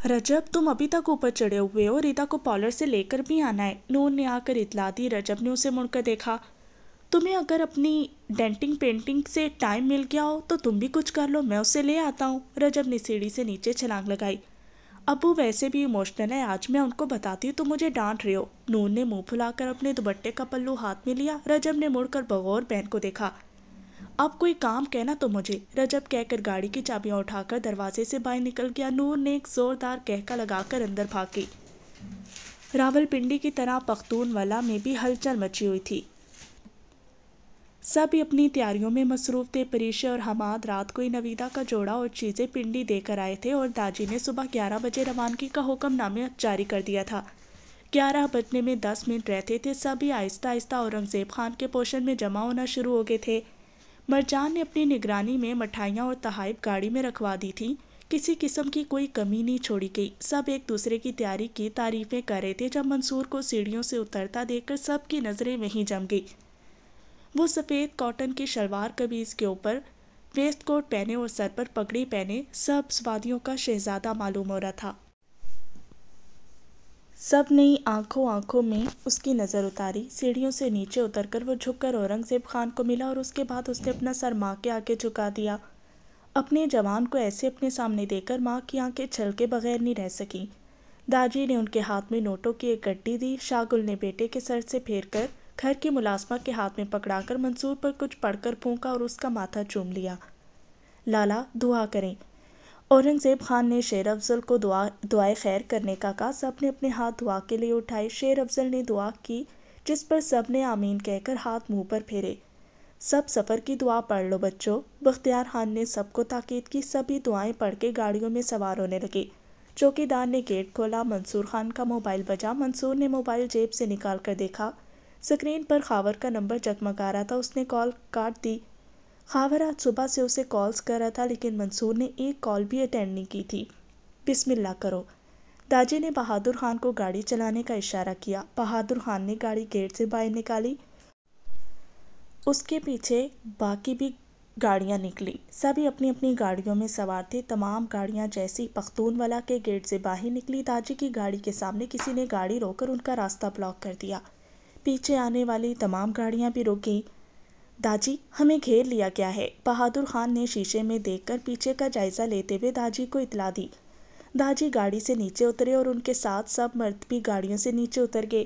रजब तुम अभी तक ऊपर चढ़े हुए हो रीता को पॉलर से लेकर भी आना है नून ने आकर इतला दी रजब ने उसे मुड़कर देखा तुम्हें अगर अपनी डेंटिंग पेंटिंग से टाइम मिल गया हो तो तुम भी कुछ कर लो मैं उसे ले आता हूँ रजब ने सीढ़ी से नीचे छलांग लगाई अबू वैसे भी इमोशनल है आज मैं उनको बताती हूँ तुम मुझे डांट रहे हो नून ने मुंह फुलाकर अपने दुबट्टे का पल्लू हाथ में लिया रजब ने मुड़कर बगौर बहन को देखा अब कोई काम कहना तो मुझे रजब कहकर गाड़ी की चाबियां उठाकर दरवाजे से बाहर निकल गया नूर ने एक जोरदार कहका लगाकर अंदर भागी रावलपिंडी की तरह पख्तून वाला में भी हलचल मची हुई थी सभी अपनी तैयारियों में मसरूफ थे परिशे और हमाद रात को ही नवीदा का जोड़ा और चीज़ें पिंडी देकर आए थे और दाजी ने सुबह ग्यारह बजे रवानगी का हुक्मनामे जारी कर दिया था ग्यारह बजने में दस मिनट रहते थे सभी आहिस्ता आहिस्ता औरंगज़ेब खान के पोषण में जमा होना शुरू हो गए थे मरजान ने अपनी निगरानी में मठाइयाँ और तहाइब गाड़ी में रखवा दी थी किसी किस्म की कोई कमी नहीं छोड़ी गई सब एक दूसरे की तैयारी की तारीफें कर रहे थे जब मंसूर को सीढ़ियों से उतरता देखकर सबकी नज़रें वहीं जम गई वो सफ़ेद कॉटन की शलवार कमीज के ऊपर वेस्ट कोट पहने और सर पर पगड़ी पहने सब स्वादियों का शहजादा मालूम हो रहा था सब ने आँखों आँखों में उसकी नज़र उतारी सीढ़ियों से नीचे उतरकर वो झुककर औरंगज़ेब ख़ान को मिला और उसके बाद उसने अपना सर माँ के आगे झुका दिया अपने जवान को ऐसे अपने सामने देकर माँ की आंखें छलके बगैर नहीं रह सकी दाजी ने उनके हाथ में नोटों की एक गड्डी दी शागुल ने बेटे के सर से फेर कर घर की मुलाजमा के हाथ में पकड़ाकर मंसूर पर कुछ पढ़कर फूका और उसका माथा चूम लिया लाला दुआ करें औरंगज़ेब ख़ान ने शेर अफ़ज़ल को दुआ दुआए खैर करने का कहा सब ने अपने हाथ दुआ के लिए उठाए शेर अफ़ज़ल ने दुआ की जिस पर सब ने आमीन कहकर हाथ मुंह पर फेरे सब सफ़र की दुआ पढ़ लो बच्चों बख्तियार खान ने सबको ताकीद की सभी दुआएं पढ़ के गाड़ियों में सवार होने लगे चौकीदार ने गेट खोला मंसूर खान का मोबाइल बजा मंसूर ने मोबाइल जेब से निकाल कर देखा स्क्रीन पर खावर का नंबर जगमगा रहा था उसने कॉल काट दी खावर हाँ, आज सुबह से उसे कॉल्स कर रहा था लेकिन मंसूर ने एक कॉल भी अटेंड नहीं की थी बिस्मिल्ला करो दाजी ने बहादुर खान को गाड़ी चलाने का इशारा किया बहादुर खान ने गाड़ी गेट से बाहर निकाली उसके पीछे बाकी भी गाड़ियाँ निकली सभी अपनी अपनी गाड़ियों में सवार थे तमाम गाड़ियाँ जैसी पख्तूनवाला के गेट से बाहर निकली दाजी की गाड़ी के सामने किसी ने गाड़ी रोककर उनका रास्ता ब्लॉक कर दिया पीछे आने वाली तमाम गाड़ियाँ भी रुक गईं दाजी हमें घेर लिया गया है बहादुर खान ने शीशे में देखकर पीछे का जायजा लेते हुए दाजी को इतला दी दाजी गाड़ी से नीचे उतरे और उनके साथ सब मर्द भी गाड़ियों से नीचे उतर गए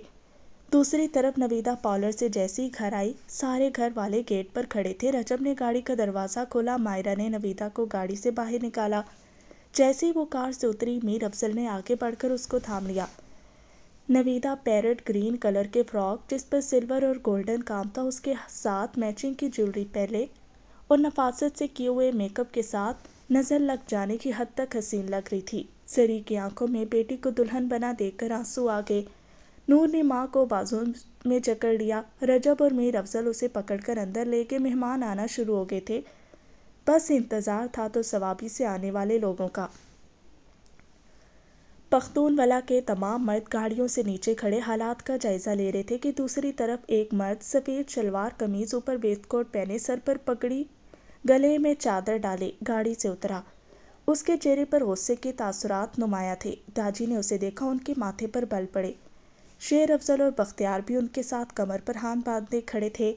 दूसरी तरफ नवीदा पॉलर से जैसे ही घर आई सारे घर वाले गेट पर खड़े थे रजब ने गाड़ी का दरवाज़ा खोला मायरा ने नवीदा को गाड़ी से बाहर निकाला जैसे ही वो कार से उतरी मीर अफजल ने आगे बढ़कर उसको थाम लिया नवीदा पैरेट ग्रीन कलर के फ्रॉक जिस पर सिल्वर और गोल्डन काम था उसके साथ मैचिंग की ज्वेलरी पहले और नफासत से किए हुए मेकअप के साथ नज़र लग जाने की हद तक हसीन लग रही थी सरी की आंखों में बेटी को दुल्हन बना देखकर आंसू आ गए नूर ने माँ को बाजों में जकड़ लिया रजब और मीर अफजल उसे पकड़कर अंदर ले के मेहमान आना शुरू हो गए थे बस इंतज़ार था तो सवाबी से आने वाले लोगों का पख्तूनवला के तमाम मर्द गाड़ियों से नीचे खड़े हालात का जायजा ले रहे थे कि दूसरी तरफ एक मर्द सफ़ेद शलवार कमीज ऊपर वेस्टकोट पहने सर पर पगड़ी गले में चादर डाले गाड़ी से उतरा उसके चेहरे पर गुस्से के तासुरात नुमाया थे दाजी ने उसे देखा उनके माथे पर बल पड़े शेर अफजल और बख्तियार भी उनके साथ कमर पर हाथ बांधे खड़े थे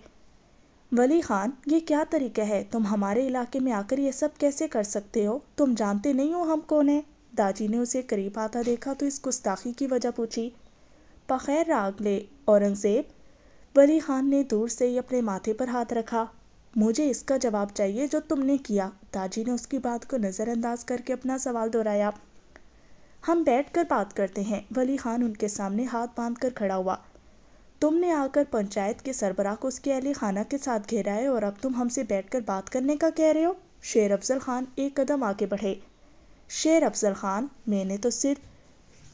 वली खान ये क्या तरीका है तुम हमारे इलाके में आकर ये सब कैसे कर सकते हो तुम जानते नहीं हो हम कौन है दाजी ने उसे करीब आता देखा तो इस गुस्ताखी की वजह पूछी बखैर ले औरंगज़ेब वली खान ने दूर से ही अपने माथे पर हाथ रखा मुझे इसका जवाब चाहिए जो तुमने किया दाजी ने उसकी बात को नज़रअंदाज करके अपना सवाल दोहराया हम बैठ कर बात करते हैं वली खान उनके सामने हाथ बांध कर खड़ा हुआ तुमने आकर पंचायत के सरबराह को उसके अली खाना के साथ घेरा है और अब तुम हमसे बैठ कर बात करने का कह रहे हो शेर अफजल खान एक कदम आगे बढ़े शेर अफजल खान मैंने तो सिर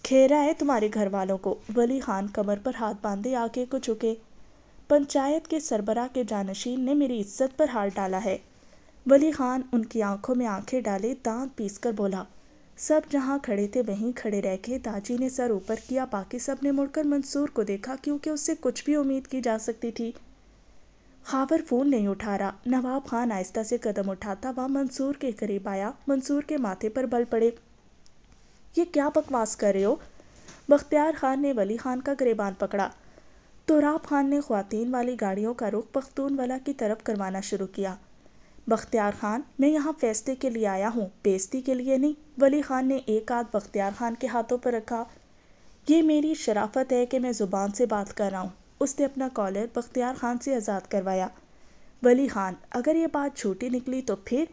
खेरा है तुम्हारे घर वालों को वली खान कमर पर हाथ बांधे आके को झुके पंचायत के सरबरा के जानशीन ने मेरी इज्जत पर हाल डाला है वली खान उनकी आंखों में आंखें डाले दांत पीस कर बोला सब जहाँ खड़े थे वहीं खड़े रह के दाजी ने सर ऊपर किया बाकी सब ने मुड़कर मंसूर को देखा क्योंकि उससे कुछ भी उम्मीद की जा सकती थी खाबर हाँ, फोन नहीं उठा रहा नवाब खान आहिस्ता से कदम उठाता हुआ मंसूर के करीब आया मंसूर के माथे पर बल पड़े ये क्या बकवास कर रहे हो बख्तियार खान ने वली खान का गरेबान पकड़ा तो राब खान ने खुवान वाली गाड़ियों का रुख वाला की तरफ करवाना शुरू किया बख्तियार खान मैं यहाँ फैसले के लिए आया हूँ बेजती के लिए नहीं वली खान ने एक आध बख्तियार खान के हाथों पर रखा ये मेरी शराफत है कि मैं ज़ुबान से बात कर रहा हूँ उसने अपना कॉलर बख्तियार खान से आज़ाद करवाया वली खान अगर ये बात झूठी निकली तो फिर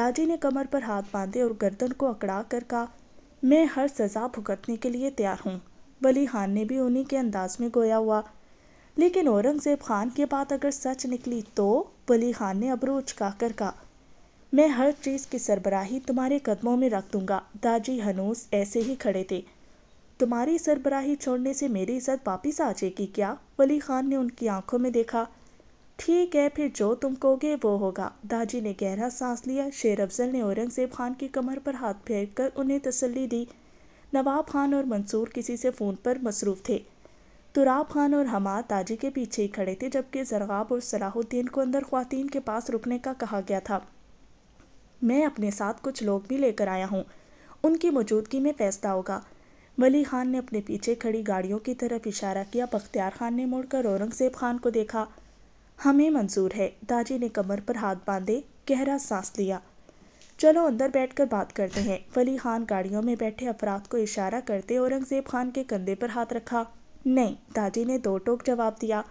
दाजी ने कमर पर हाथ बांधे और गर्दन को अकड़ा कर कहा मैं हर सज़ा भुगतने के लिए तैयार हूँ वली खान ने भी उन्हीं के अंदाज में गोया हुआ लेकिन औरंगज़ेब खान की बात अगर सच निकली तो वली खान ने अबरू कर कहा मैं हर चीज़ की सरबराही तुम्हारे कदमों में रख दूंगा दाजी हनूस ऐसे ही खड़े थे तुम्हारी सरबराही छोड़ने से मेरी इज्जत वापिस आ जाएगी क्या वली खान ने उनकी आंखों में देखा ठीक है फिर जो तुम कहोगे वो होगा दाजी ने गहरा सांस लिया शेर अफजल ने औरंगजेब खान की कमर पर हाथ फेर कर उन्हें तसली दी नवाब खान और मंसूर किसी से फ़ोन पर मसरूफ़ थे तुराब खान और हमाद ताजी के पीछे ही खड़े थे जबकि जरगाब और सलाहुद्दीन को अंदर खुवान के पास रुकने का कहा गया था मैं अपने साथ कुछ लोग भी लेकर आया हूँ उनकी मौजूदगी में फैसला होगा वली खान ने अपने पीछे खड़ी गाड़ियों की तरफ इशारा किया बख्तियार खान ने मुड़कर औरंगजेब खान को देखा हमें मंजूर है दाजी ने कमर पर हाथ बांधे गहरा सांस लिया चलो अंदर बैठकर बात करते हैं वली खान गाड़ियों में बैठे अफराद को इशारा करते औरंगजेब खान के कंधे पर हाथ रखा नहीं दाजी ने दो टोक जवाब दिया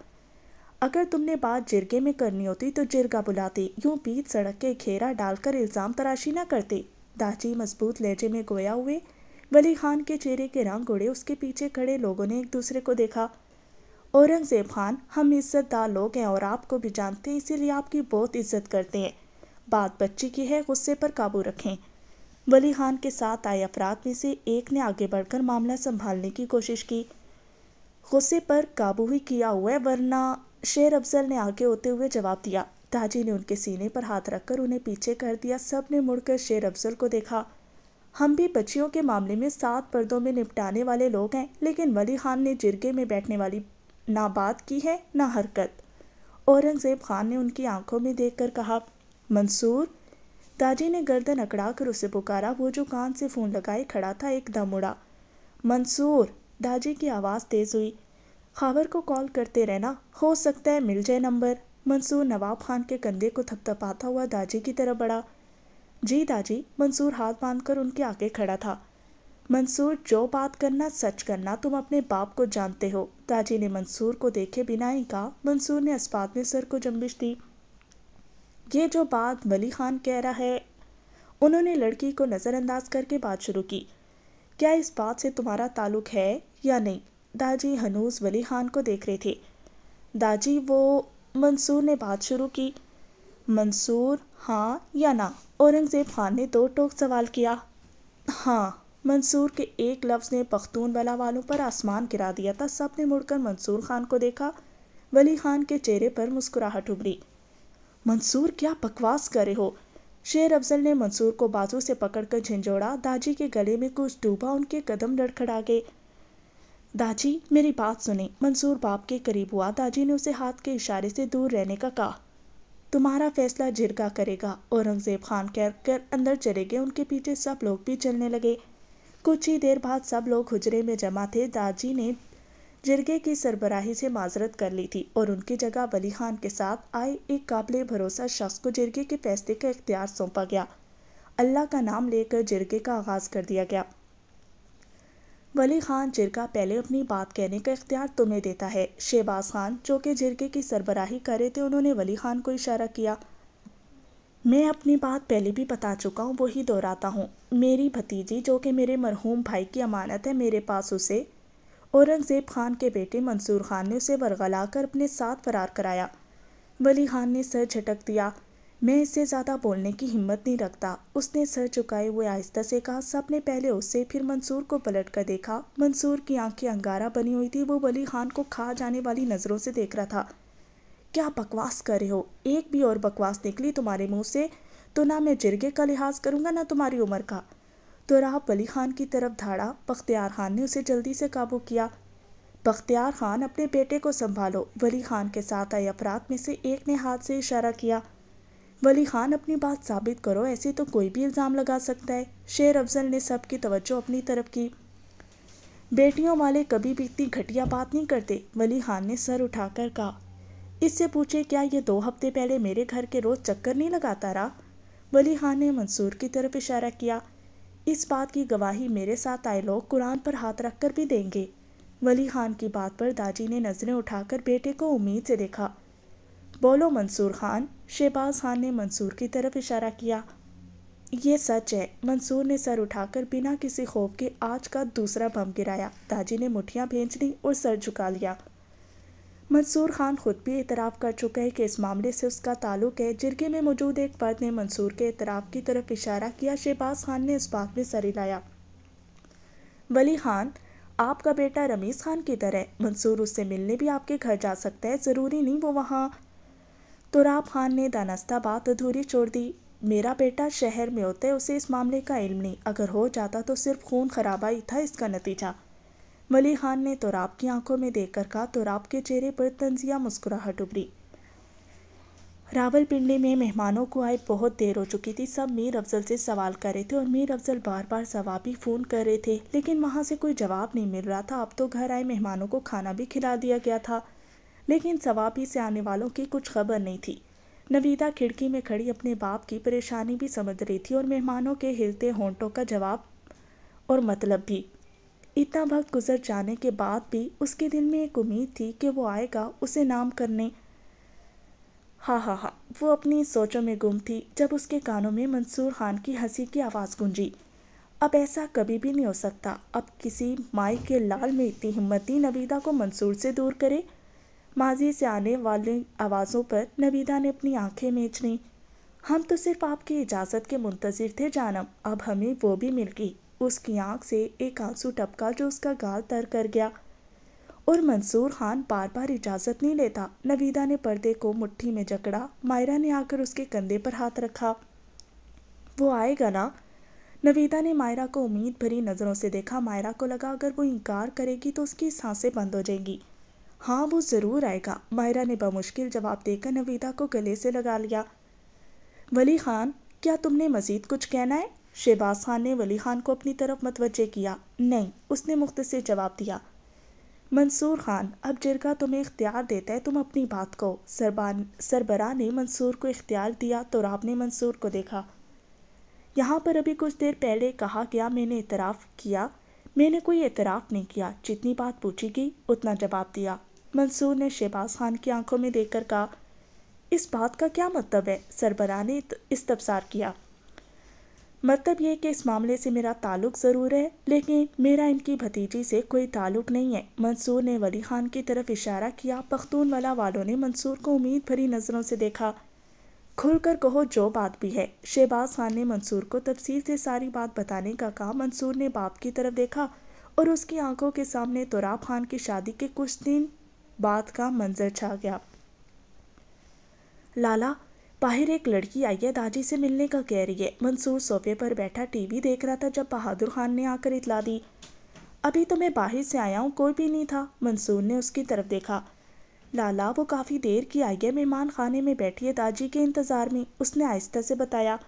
अगर तुमने बात जिरगे में करनी होती तो जिरगा बुलाते यूं बीच सड़क के घेरा डालकर इल्ज़ाम तराशी ना करते दाजी मजबूत लहजे में गोया हुए वली खान के चेहरे के रंग उड़े उसके पीछे खड़े लोगों ने एक दूसरे को देखा औरंगजेब खान हम इज्जतदार लोग हैं और आपको भी जानते हैं इसीलिए आपकी बहुत इज्जत करते हैं बात बच्ची की है गुस्से पर काबू रखें वली खान के साथ आए अफराद में से एक ने आगे बढ़कर मामला संभालने की कोशिश की गुस्से पर काबू ही किया हुआ है वरना शेर अफजल ने आगे होते हुए जवाब दिया ताजी ने उनके सीने पर हाथ रखकर उन्हें पीछे कर दिया सब ने मुड़कर शेर अफजल को देखा हम भी बच्चियों के मामले में सात पर्दों में निपटाने वाले लोग हैं लेकिन वली खान ने जिरगे में बैठने वाली ना बात की है ना हरकत औरंगज़ेब खान ने उनकी आंखों में देख कर कहा मंसूर दाजी ने गर्दन अकड़ा कर उसे पुकारा वो जो कान से फ़ोन लगाए खड़ा था एक दम उड़ा मंसूर दाजी की आवाज़ तेज़ हुई खावर को कॉल करते रहना हो सकता है मिल जाए नंबर मंसूर नवाब खान के कंधे को थपथपाता हुआ दाजी की तरफ बढ़ा जी दाजी मंसूर हाथ बांधकर उनके आगे खड़ा था मंसूर जो बात करना सच करना तुम अपने बाप को जानते हो दाजी ने मंसूर को देखे बिना ही कहा मंसूर ने अस्पात में सर को जम्बिश दी ये जो बात वली खान कह रहा है उन्होंने लड़की को नज़रअंदाज करके बात शुरू की क्या इस बात से तुम्हारा ताल्लुक है या नहीं दाजी हनूज वली खान को देख रहे थे दाजी वो मंसूर ने बात शुरू की मंसूर हाँ या ना औरंगज़ेब ख़ान ने दो टोक सवाल किया हाँ मंसूर के एक लफ्ज़ ने बला वालों पर आसमान गिरा दिया था सब ने मुड़कर मंसूर खान को देखा वली खान के चेहरे पर मुस्कुराहट उभरी मंसूर क्या बकवास करे हो शेर अफजल ने मंसूर को बाजू से पकड़कर झिंझोड़ा दाजी के गले में कुछ डूबा उनके कदम लड़खड़ा गए दाजी मेरी बात सुने मंसूर बाप के करीब हुआ दाजी ने उसे हाथ के इशारे से दूर रहने का कहा तुम्हारा फैसला जिरगा करेगा औरंगज़ेब खान कहकर अंदर चले गए उनके पीछे सब लोग भी चलने लगे कुछ ही देर बाद सब लोग हुजरे में जमा थे दाजी ने जिरगे की सरबराही से माजरत कर ली थी और उनकी जगह वली खान के साथ आए एक काबिल भरोसा शख्स को जिरगे के फैसले का इख्तियार सौंपा गया अल्लाह का नाम लेकर जिरगे का आगाज़ कर दिया गया वली खान जिरका पहले अपनी बात कहने का इख्तियार तुम्हें देता है शहबाज खान जो कि जिरके की सरबराही कर रहे थे उन्होंने वली खान को इशारा किया मैं अपनी बात पहले भी बता चुका हूँ वही दोहराता हूँ मेरी भतीजी जो कि मेरे मरहूम भाई की अमानत है मेरे पास उसे औरंगज़ेब खान के बेटे मंसूर खान ने उसे वरगला कर अपने साथ फरार कराया वली खान ने सर झटक दिया मैं इससे ज़्यादा बोलने की हिम्मत नहीं रखता उसने सर झुकाए हुए आहिस्ता से कहा सब ने पहले उससे फिर मंसूर को पलट कर देखा मंसूर की आंखें अंगारा बनी हुई थी वो वली खान को खा जाने वाली नज़रों से देख रहा था क्या बकवास कर रहे हो एक भी और बकवास निकली तुम्हारे मुंह से तो ना मैं जिरगे का लिहाज करूँगा ना तुम्हारी उम्र का तो राह वली खान की तरफ धाड़ा बख्तियार खान ने उसे जल्दी से काबू किया बख्तियार खान अपने बेटे को संभालो वली खान के साथ आए अफराद में से एक ने हाथ से इशारा किया वली खान अपनी बात साबित करो ऐसे तो कोई भी इल्ज़ाम लगा सकता है शेर अफजल ने सबकी तवज्जो अपनी तरफ की बेटियों वाले कभी भी इतनी घटिया बात नहीं करते वली खान ने सर उठाकर कहा इससे पूछे क्या ये दो हफ्ते पहले मेरे घर के रोज़ चक्कर नहीं लगाता रहा वली खान ने मंसूर की तरफ इशारा किया इस बात की गवाही मेरे साथ आए लोग कुरान पर हाथ रख कर भी देंगे वली खान की बात पर दाजी ने नज़रें उठाकर बेटे को उम्मीद से देखा बोलो मंसूर खान शहबाज खान ने मंसूर की तरफ इशारा किया ये सच है मंसूर ने सर उठाकर बिना किसी खौफ के आज का दूसरा बम गिराया दाजी ने मुठियाँ भेज ली और सर झुका लिया मंसूर खान खुद भी इतराफ़ कर चुके हैं कि इस मामले से उसका ताल्लुक है जिरगे में मौजूद एक फर्द ने मंसूर के इतराफ़ की तरफ इशारा किया शहबाज खान ने इस बात में सर हिलाया वली खान आपका बेटा रमीज़ खान की तरह मंसूर उससे मिलने भी आपके घर जा सकता है ज़रूरी नहीं वो वहाँ तुराब खान ने दानस्ता बात अधूरी छोड़ दी मेरा बेटा शहर में होते उसे इस मामले का इल्म नहीं अगर हो जाता तो सिर्फ खून खराबा ही था इसका नतीजा वली खान ने तुराब की आंखों में देखकर कहा तुराब के चेहरे पर तंजिया मुस्कुराहट उभरी रावलपिंडी में मेहमानों को आए बहुत देर हो चुकी थी सब मीर अफजल से सवाल कर रहे थे और मीर अफजल बार बार जवाबी फ़ोन कर रहे थे लेकिन वहाँ से कोई जवाब नहीं मिल रहा था अब तो घर आए मेहमानों को खाना भी खिला दिया गया था लेकिन सवाबी से आने वालों की कुछ खबर नहीं थी नवीदा खिड़की में खड़ी अपने बाप की परेशानी भी समझ रही थी और मेहमानों के हिलते होंटों का जवाब और मतलब भी इतना वक्त गुजर जाने के बाद भी उसके दिल में एक उम्मीद थी कि वो आएगा उसे नाम करने हाँ हाँ हाँ वो अपनी सोचों में गुम थी जब उसके कानों में मंसूर खान की हंसी की आवाज़ गूंजी अब ऐसा कभी भी नहीं हो सकता अब किसी माई के लाल में इतनी हिम्मत ही नवीदा को मंसूर से दूर करे माजी से आने वाली आवाज़ों पर नबीदा ने अपनी आंखें मेच ली हम तो सिर्फ आपकी इजाज़त के मुंतज़र थे जानम अब हमें वो भी मिल गई उसकी आंख से एक आंसू टपका जो उसका गाल तर कर गया और मंसूर खान बार बार इजाज़त नहीं लेता नवीदा ने पर्दे को मुट्ठी में जकड़ा मायरा ने आकर उसके कंधे पर हाथ रखा वो आएगा ना नवीदा ने मायरा को उम्मीद भरी नज़रों से देखा मायरा को लगा अगर वो इनकार करेगी तो उसकी सांसें बंद हो जाएंगी हाँ वो ज़रूर आएगा मायरा ने बमुश्किल जवाब देकर नवीदा को गले से लगा लिया वली खान क्या तुमने मज़ीद कुछ कहना है शहबाज खान ने वली खान को अपनी तरफ मतवजह किया नहीं उसने मुख्त से जवाब दिया मंसूर खान अब जिरगा तुम्हें इख्तियार देता है तुम अपनी बात को सरबान सरबरा ने मंसूर को इख्तियार दिया तो राब ने मंसूर को देखा यहाँ पर अभी कुछ देर पहले कहा गया मैंने इतराफ़ किया मैंने कोई एतराफ़ नहीं किया जितनी बात पूछी गई उतना जवाब दिया मंसूर ने शहबाज खान की आंखों में देखकर कहा इस बात का क्या मतलब है सरबरा ने इस्तबसार किया मतलब ये कि इस मामले से मेरा ताल्लुक ज़रूर है लेकिन मेरा इनकी भतीजी से कोई ताल्लुक नहीं है मंसूर ने वली खान की तरफ इशारा किया वाला वालों ने मंसूर को उम्मीद भरी नज़रों से देखा खुलकर कहो जो बात भी है शहबाज खान ने मंसूर को तफसील से सारी बात बताने का कहा मंसूर ने बाप की तरफ देखा और उसकी आंखों के सामने तोराब खान की शादी के कुछ दिन बात का मंजर छा गया लाला बाहर एक लड़की आई है दादी से मिलने का कह रही है मंसूर सोफे पर बैठा टीवी देख रहा था जब बहादुर खान ने आकर इतला दी अभी तो मैं बाहर से आया हूँ कोई भी नहीं था मंसूर ने उसकी तरफ देखा लाला वो काफ़ी देर की आई है मेहमान खाने में बैठी है दाजी के इंतज़ार में उसने आहिस्ता से बताया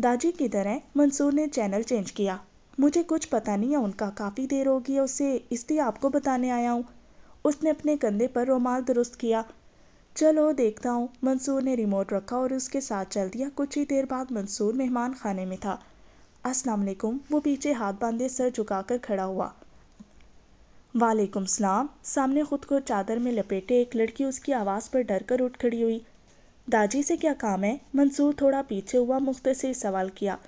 दाजी किधर हैं मंसूर ने चैनल चेंज किया मुझे कुछ पता नहीं है उनका काफ़ी देर होगी उससे इसलिए आपको बताने आया हूँ उसने अपने कंधे पर रुमाल दुरुस्त किया चलो देखता हूँ मंसूर ने रिमोट रखा और उसके साथ चल दिया कुछ ही देर बाद मंसूर मेहमान खाने में था अस्सलाम वालेकुम वो पीछे हाथ बांधे सर झुकाकर खड़ा हुआ वालेकुम सलाम सामने खुद को चादर में लपेटे एक लड़की उसकी आवाज़ पर डर कर उठ खड़ी हुई दाजी से क्या काम है मंसूर थोड़ा पीछे हुआ मुख्तसर सवाल किया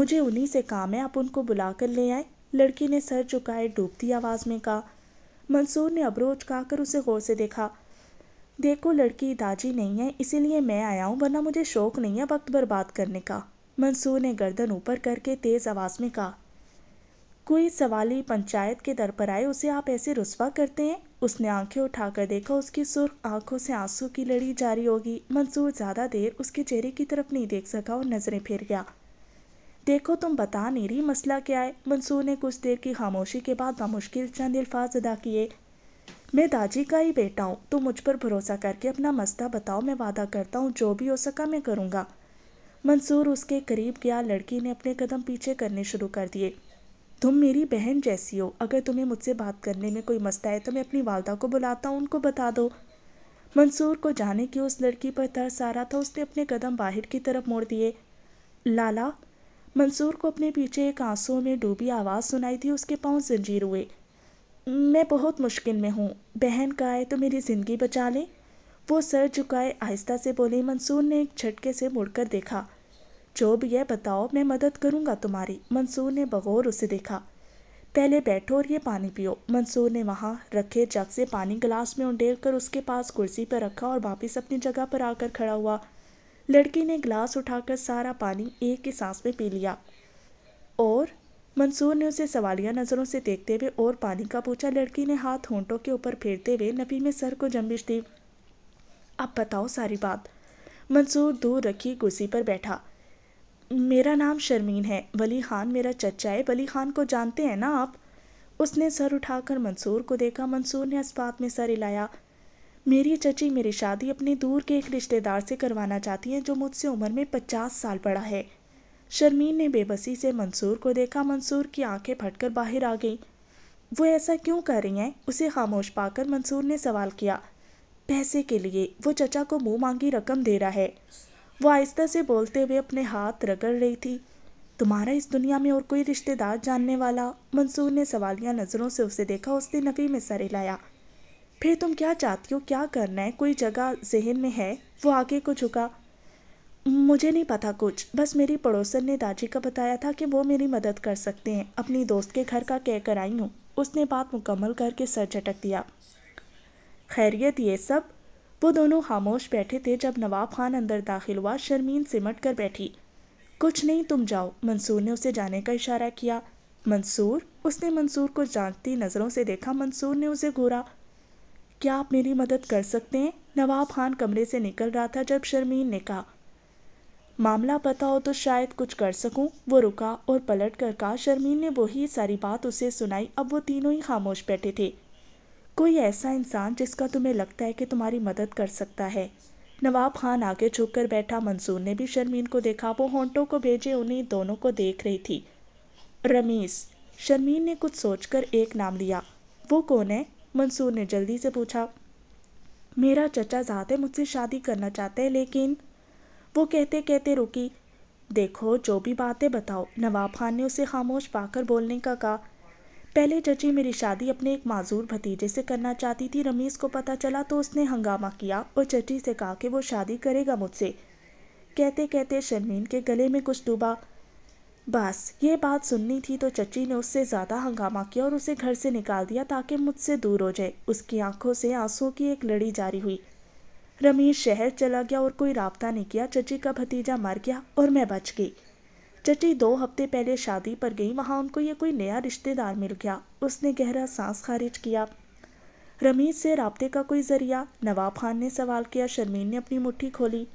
मुझे उन्हीं से काम है आप उनको बुला कर ले आए लड़की ने सर झुकाए डूबती आवाज़ में कहा मंसूर ने कहा कर उसे गौर से देखा देखो लड़की दाजी नहीं है इसीलिए मैं आया हूँ वरना मुझे शौक नहीं है वक्त बर्बाद करने का मंसूर ने गर्दन ऊपर करके तेज़ आवाज़ में कहा कोई सवाली पंचायत के दर पर आए उसे आप ऐसे रुसवा करते हैं उसने आंखें उठाकर देखा उसकी सुर्ख आंखों से आंसू की लड़ी जारी होगी मंसूर ज़्यादा देर उसके चेहरे की तरफ नहीं देख सका और नज़रें फिर गया देखो तुम बता नहीं रही मसला क्या है मंसूर ने कुछ देर की खामोशी के बाद बामुश्किल चंद अल्फाज अदा किए मैं दाजी का ही बेटा हूँ तुम मुझ पर भरोसा करके अपना मसला बताओ मैं वादा करता हूँ जो भी हो सका मैं करूँगा मंसूर उसके करीब गया लड़की ने अपने कदम पीछे करने शुरू कर दिए तुम मेरी बहन जैसी हो अगर तुम्हें मुझसे बात करने में कोई मसला है तो मैं अपनी वालदा को बुलाता हूँ उनको बता दो मंसूर को जाने की उस लड़की पर तरस आ रहा था उसने अपने कदम बाहर की तरफ मोड़ दिए लाला मंसूर को अपने पीछे एक आंसुओं में डूबी आवाज़ सुनाई थी उसके पाँव जंजीर हुए मैं बहुत मुश्किल में हूँ बहन का है तो मेरी ज़िंदगी बचा ले वो सर झुकाए आहिस्ता से बोले मंसूर ने एक झटके से मुड़कर देखा जो भी है बताओ मैं मदद करूँगा तुम्हारी मंसूर ने बगौर उसे देखा पहले बैठो और ये पानी पियो मंसूर ने वहाँ रखे जग से पानी गिलास में उंडेल कर उसके पास कुर्सी पर रखा और वापस अपनी जगह पर आकर खड़ा हुआ लड़की ने गिलास उठाकर सारा पानी एक ही सांस में पी लिया और मंसूर ने उसे सवालिया नज़रों से देखते हुए और पानी का पूछा लड़की ने हाथ होंठों के ऊपर फेरते हुए नबी में सर को जम्बिश दी अब बताओ सारी बात मंसूर दूर रखी कुर्सी पर बैठा मेरा नाम शर्मीन है वली खान मेरा चचा है वली खान को जानते हैं ना आप उसने सर उठाकर मंसूर को देखा मंसूर ने इस बात में सर हिलाया मेरी चची मेरी शादी अपने दूर के एक रिश्तेदार से करवाना चाहती हैं जो मुझसे उम्र में पचास साल बड़ा है शर्मीन ने बेबसी से मंसूर को देखा मंसूर की आंखें फटकर बाहर आ गईं वो ऐसा क्यों कर रही हैं उसे खामोश पाकर मंसूर ने सवाल किया पैसे के लिए वो चचा को मुंह मांगी रकम दे रहा है वो आहिस्ता से बोलते हुए अपने हाथ रगड़ रही थी तुम्हारा इस दुनिया में और कोई रिश्तेदार जानने वाला मंसूर ने सवालिया नज़रों से उसे देखा उसने नफी में सर हिलाया फिर तुम क्या चाहती हो क्या करना है कोई जगह जहन में है वो आगे को झुका मुझे नहीं पता कुछ बस मेरी पड़ोसन ने दाजी का बताया था कि वो मेरी मदद कर सकते हैं अपनी दोस्त के घर का कह कर आई हूँ उसने बात मुकम्मल करके सर झटक दिया खैरियत ये सब वो दोनों खामोश बैठे थे जब नवाब खान अंदर दाखिल हुआ शर्मीन सिमट कर बैठी कुछ नहीं तुम जाओ मंसूर ने उसे जाने का इशारा किया मंसूर उसने मंसूर को जानती नज़रों से देखा मंसूर ने उसे घूरा क्या आप मेरी मदद कर सकते हैं नवाब खान कमरे से निकल रहा था जब शर्मीन ने कहा मामला पता हो तो शायद कुछ कर सकूं वो रुका और पलट कर कहा शर्मीन ने वही सारी बात उसे सुनाई अब वो तीनों ही खामोश बैठे थे कोई ऐसा इंसान जिसका तुम्हें लगता है कि तुम्हारी मदद कर सकता है नवाब खान आगे झुक कर बैठा मंसूर ने भी शर्मीन को देखा वो होंटों को भेजे उन्हीं दोनों को देख रही थी रमीस शर्मीन ने कुछ सोचकर एक नाम लिया वो कौन है मंसूर ने जल्दी से पूछा मेरा चचा जाते मुझसे शादी करना चाहते हैं लेकिन वो कहते कहते रुकी देखो जो भी बातें बताओ नवाब खान ने उसे खामोश पाकर बोलने का कहा पहले चची मेरी शादी अपने एक माजूर भतीजे से करना चाहती थी रमीज़ को पता चला तो उसने हंगामा किया और चची से कहा कि वो शादी करेगा मुझसे कहते कहते शर्मीन के गले में कुछ डूबा बस ये बात सुननी थी तो चची ने उससे ज़्यादा हंगामा किया और उसे घर से निकाल दिया ताकि मुझसे दूर हो जाए उसकी आंखों से आंसुओं की एक लड़ी जारी हुई रमेश शहर चला गया और कोई रबता नहीं किया चची का भतीजा मर गया और मैं बच गई चची दो हफ्ते पहले शादी पर गई वहाँ उनको ये कोई नया रिश्तेदार मिल गया उसने गहरा सांस खारिज किया रमेश से रबते का कोई ज़रिया नवाब खान ने सवाल किया शर्मीन ने अपनी मुट्ठी खोली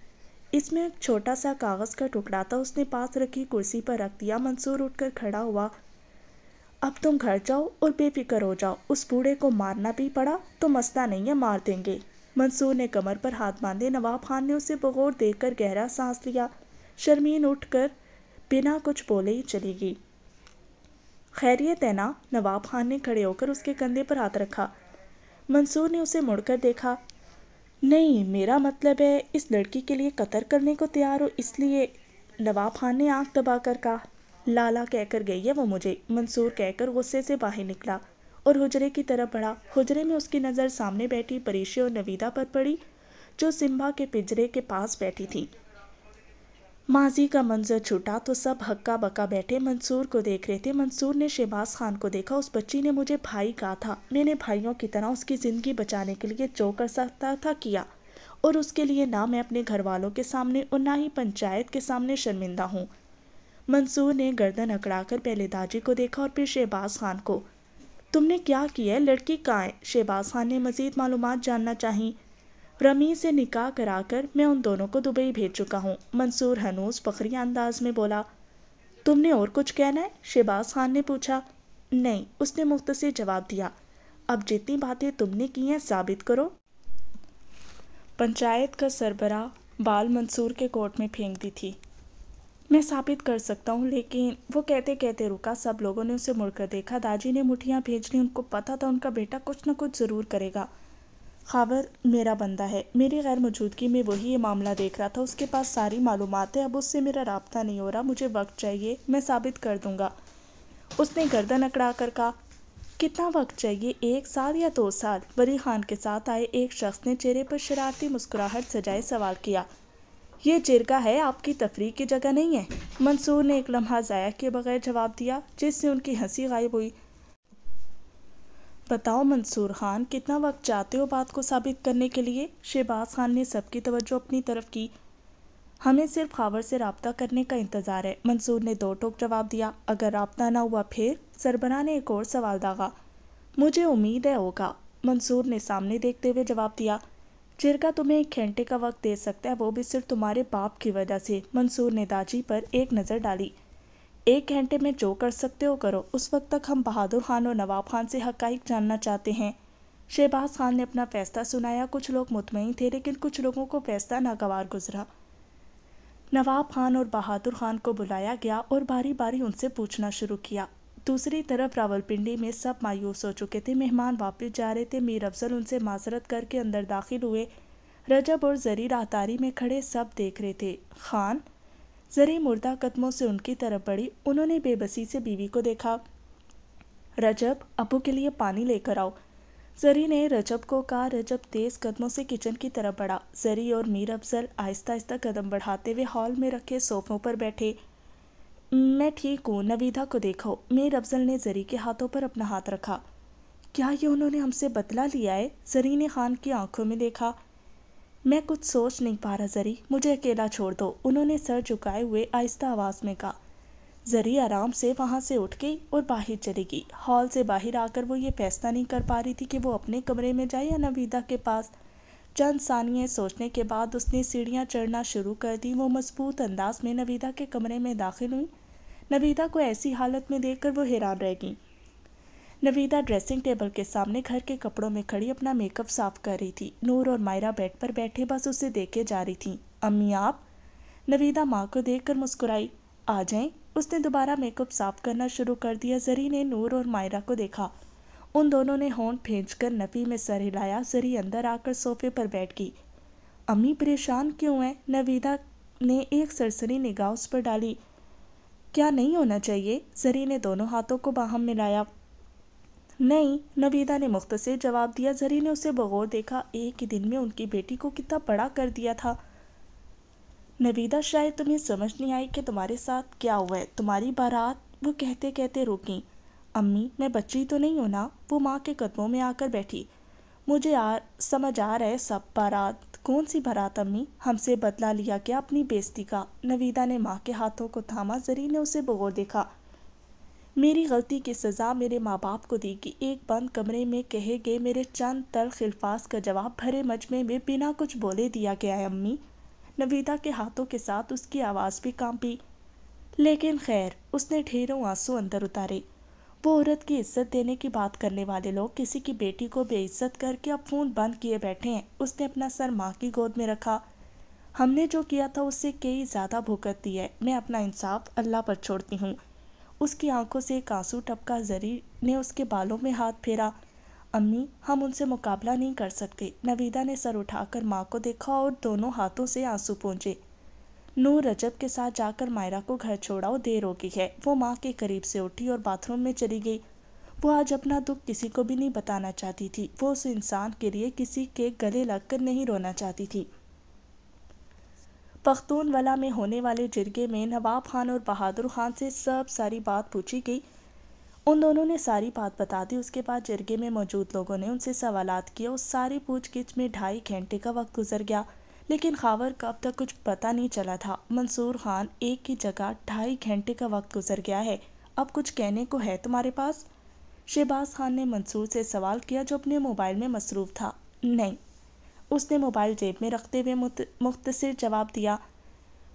इसमें एक छोटा सा कागज का टुकड़ा था उसने पास रखी कुर्सी पर रख दिया मंसूर उठकर खड़ा हुआ अब तुम घर जाओ और बेफिक्र हो जाओ उस बूढ़े को मारना भी पड़ा तो मसला नहीं है मार देंगे मंसूर ने कमर पर हाथ बांधे नवाब खान ने उसे बगौर देखकर गहरा सांस लिया शर्मीन उठकर बिना कुछ बोले ही चली गई खैरियत है ना नवाब खान ने खड़े होकर उसके कंधे पर हाथ रखा मंसूर ने उसे मुड़कर देखा नहीं मेरा मतलब है इस लड़की के लिए कतर करने को तैयार हो इसलिए नवाब खान ने आँख दबा कर कहा लाला कहकर गई है वो मुझे मंसूर कहकर गुस्से से बाहर निकला और हुजरे की तरफ बढ़ा हुजरे में उसकी नज़र सामने बैठी परेशी और नवीदा पर पड़ी जो सिम्बा के पिंजरे के पास बैठी थी माजी का मंजर छूटा तो सब हक्का बक्का बैठे मंसूर को देख रहे थे मंसूर ने शहबाज खान को देखा उस बच्ची ने मुझे भाई कहा था मैंने भाइयों की तरह उसकी ज़िंदगी बचाने के लिए जो कर सकता था किया और उसके लिए ना मैं अपने घर वालों के सामने और ना ही पंचायत के सामने शर्मिंदा हूँ मंसूर ने गर्दन अकड़ाकर पहले दाजी को देखा और फिर शहबाज खान को तुमने क्या किया है लड़की कहाँ है शहबाज खान ने मजीद मालूम जानना चाहिए रमी से निकाह कराकर मैं उन दोनों को दुबई भेज चुका हूँ मंसूर हनूस फखरी अंदाज में बोला तुमने और कुछ कहना है शहबाज खान ने पूछा नहीं उसने से जवाब दिया अब जितनी बातें तुमने की हैं साबित करो पंचायत का सरबरा बाल मंसूर के कोर्ट में फेंक दी थी मैं साबित कर सकता हूँ लेकिन वो कहते कहते रुका सब लोगों ने उसे मुड़कर देखा दाजी ने मुठियाँ भेज ली उनको पता था उनका बेटा कुछ ना कुछ ज़रूर करेगा ख़बर मेरा बंदा है मेरी गैर मौजूदगी में वही ये मामला देख रहा था उसके पास सारी मालूम है अब उससे मेरा रबता नहीं हो रहा मुझे वक्त चाहिए मैं साबित कर दूँगा उसने गर्दन अकड़ा कर कहा कितना वक्त चाहिए एक साल या दो साल वली खान के साथ आए एक शख्स ने चेहरे पर शरारती मुस्कुराहट सजाए सवाल किया ये चिरका है आपकी तफरी की जगह नहीं है मंसूर ने एक लम्हा ज़ाया के बगैर जवाब दिया जिससे उनकी हंसी गायब हुई बताओ मंसूर खान कितना वक्त चाहते हो बात को साबित करने के लिए शहबाज खान ने सबकी तवज्जो अपनी तरफ की हमें सिर्फ खावर से रबता करने का इंतज़ार है मंसूर ने दो टोक जवाब दिया अगर रबता ना हुआ फिर सरबरा ने एक और सवाल दागा मुझे उम्मीद है होगा मंसूर ने सामने देखते हुए जवाब दिया चिरका तुम्हें एक घंटे का वक्त दे सकता है वो भी सिर्फ तुम्हारे बाप की वजह से मंसूर ने दाजी पर एक नज़र डाली एक घंटे में जो कर सकते हो करो उस वक्त तक हम बहादुर खान और नवाब खान से हकाइक जानना चाहते हैं शहबाज खान ने अपना फैसला सुनाया कुछ लोग मुतमिन थे लेकिन कुछ लोगों को फैसला नागवार गुजरा नवाब खान और बहादुर खान को बुलाया गया और बारी बारी उनसे पूछना शुरू किया दूसरी तरफ रावलपिंडी में सब मायूस हो चुके थे मेहमान वापस जा रहे थे मीर अफजल उनसे माजरत करके अंदर दाखिल हुए रजब और जरी राहतारी में खड़े सब देख रहे थे खान जरी मुर्दा कदमों से उनकी तरफ बढ़ी उन्होंने बेबसी से बीवी को देखा रजब अबू के लिए पानी लेकर आओ जरी ने रजब को कहा रजब तेज कदमों से किचन की तरफ बढ़ा जरी और मीर अफजल आहिस्ता आहिस्ता कदम बढ़ाते हुए हॉल में रखे सोफों पर बैठे मैं ठीक हूँ नवीदा को देखो मीर अफजल ने जरी के हाथों पर अपना हाथ रखा क्या ये उन्होंने हमसे बतला लिया है जरी ने खान की आंखों में देखा मैं कुछ सोच नहीं पा रहा जरी मुझे अकेला छोड़ दो उन्होंने सर झुकाए हुए आहिस्ता आवाज में कहा जरी आराम से वहाँ से उठ गई और बाहर चली गई हॉल से बाहर आकर वो ये फैसला नहीं कर पा रही थी कि वो अपने कमरे में जाए या नवीदा के पास चंद सानिये सोचने के बाद उसने सीढ़ियाँ चढ़ना शुरू कर दी वो मजबूत अंदाज में नवीदा के कमरे में दाखिल हुई नवीदा को ऐसी हालत में देखकर वो हैरान रह गई नवीदा ड्रेसिंग टेबल के सामने घर के कपड़ों में खड़ी अपना मेकअप साफ कर रही थी नूर और मायरा बेड पर बैठे बस उसे देखे जा रही थी अम्मी आप नवीदा माँ को कर मुस्कुराई आ जाए उसने दोबारा मेकअप साफ करना शुरू कर दिया जरी ने नूर और मायरा को देखा उन दोनों ने होंठ फेंचकर नफ़ी में सर हिलाया जरी अंदर आकर सोफे पर बैठ गई अम्मी परेशान क्यों हैं नवीदा ने एक सरसरी निगाह उस पर डाली क्या नहीं होना चाहिए जरी ने दोनों हाथों को बाहम मिलाया नहीं नवीदा ने मुख्तसर जवाब दिया जरी ने उसे बगौर देखा एक ही दिन में उनकी बेटी को कितना बड़ा कर दिया था नवीदा शायद तुम्हें समझ नहीं आई कि तुम्हारे साथ क्या हुआ है तुम्हारी बारात वो कहते कहते रुकी अम्मी मैं बच्ची तो नहीं हूँ ना वो माँ के कदमों में आकर बैठी मुझे आ समझ आ रहा है सब बारात कौन सी बारात अम्मी हमसे बदला लिया गया अपनी बेस्ती का नवीदा ने माँ के हाथों को थामा जरी ने उसे बगौर देखा मेरी गलती की सज़ा मेरे माँ बाप को दी कि एक बंद कमरे में कहे गए मेरे चंद तल्ख अल्फाज का जवाब भरे मजमे में बिना कुछ बोले दिया गया है अम्मी नवीदा के हाथों के साथ उसकी आवाज़ भी कांपी लेकिन खैर उसने ढेरों आंसू अंदर उतारे वो औरत की इज्जत देने की बात करने वाले लोग किसी की बेटी को बेइज्जत करके अब फ़ोन बंद किए बैठे हैं उसने अपना सर माँ की गोद में रखा हमने जो किया था उससे कई ज़्यादा भुगत दी है मैं अपना इंसाफ अल्लाह पर छोड़ती हूँ उसकी आँखों से एक आंसू टपका ज़री ने उसके बालों में हाथ फेरा अम्मी हम उनसे मुकाबला नहीं कर सकते नवीदा ने सर उठाकर माँ को देखा और दोनों हाथों से आंसू पहुँचे नूर रजब के साथ जाकर मायरा को घर छोड़ाओ देर हो गई है वो माँ के करीब से उठी और बाथरूम में चली गई वो आज अपना दुख किसी को भी नहीं बताना चाहती थी वो उस इंसान के लिए किसी के गले लगकर नहीं रोना चाहती थी पख्तूनवाला में होने वाले जिरगे में नवाब खान और बहादुर खान से सब सारी बात पूछी गई उन दोनों ने सारी बात बता दी उसके बाद जिरगे में मौजूद लोगों ने उनसे सवाल किए और सारी पूछगिछ में ढाई घंटे का वक्त गुजर गया लेकिन खावर का अब तक कुछ पता नहीं चला था मंसूर खान एक की जगह ढाई घंटे का वक्त गुजर गया है अब कुछ कहने को है तुम्हारे पास शहबाज खान ने मंसूर से सवाल किया जो अपने मोबाइल में मसरूफ था नहीं उसने मोबाइल जेब में रखते हुए मुख्तसर जवाब दिया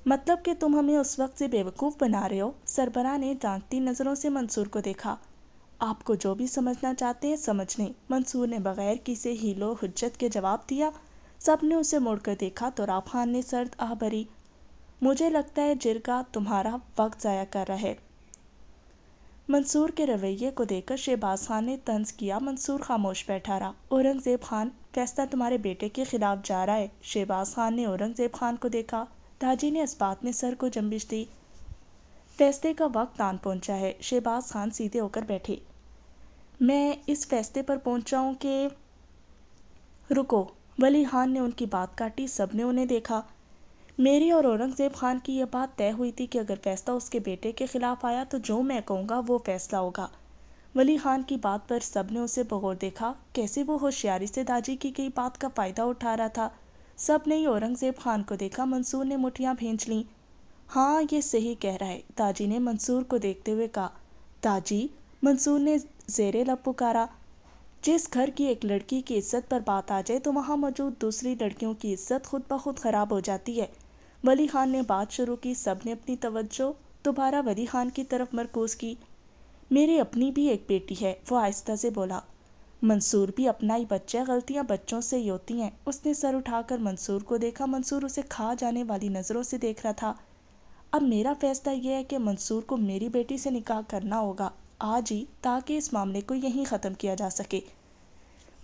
मतलब कि तुम हमें उस वक्त से बेवकूफ़ बना रहे हो सरबरा ने जानती नज़रों से मंसूर को देखा आपको जो भी समझना चाहते हैं समझ लें मंसूर ने बगैर किसी हीलो हजत के जवाब दिया सब ने उसे मुड़कर देखा तो खान ने सर्द आह भरी मुझे लगता है जिरगा तुम्हारा वक्त ज़ाया कर रहा है मंसूर के रवैये को देखकर शहबाज खान ने तंज किया मंसूर खामोश बैठा रहा औरंगज़ेब खान फैसला तुम्हारे बेटे के खिलाफ जा रहा है शहबाज खान ने औरंगजेब खान को देखा दाजी ने इस बात में सर को जम्बिश दी फैसले का वक्त आन पहुंचा है शहबाज खान सीधे होकर बैठे मैं इस फैसले पर पहुंचा हूं कि रुको वली खान ने उनकी बात काटी सब ने उन्हें देखा मेरी और औरंगजेब खान की यह बात तय हुई थी कि अगर फैसला उसके बेटे के खिलाफ आया तो जो मैं कहूँगा वो फैसला होगा वली खान की बात पर सब ने उसे बगौर देखा कैसे वो होशियारी से दाजी की गई बात का फ़ायदा उठा रहा था सब ने ही औरंगज़ेब खान को देखा मंसूर ने मुठियाँ भेज लीं हाँ ये सही कह रहा है दाजी ने मंसूर को देखते हुए कहा दाजी मंसूर ने जेरे लब पुकारा जिस घर की एक लड़की की इज्जत पर बात आ जाए तो वहाँ मौजूद दूसरी लड़कियों की इज्जत खुद ब खुद ख़राब हो जाती है वली खान ने बात शुरू की सब ने अपनी तवज्जो दोबारा वली खान की तरफ मरकूज की मेरी अपनी भी एक बेटी है वो आहिस्ता से बोला मंसूर भी अपना ही बच्चा गलतियां गलतियाँ बच्चों से ही होती हैं उसने सर उठाकर मंसूर को देखा मंसूर उसे खा जाने वाली नज़रों से देख रहा था अब मेरा फैसला यह है कि मंसूर को मेरी बेटी से निकाह करना होगा आज ही ताकि इस मामले को यहीं ख़त्म किया जा सके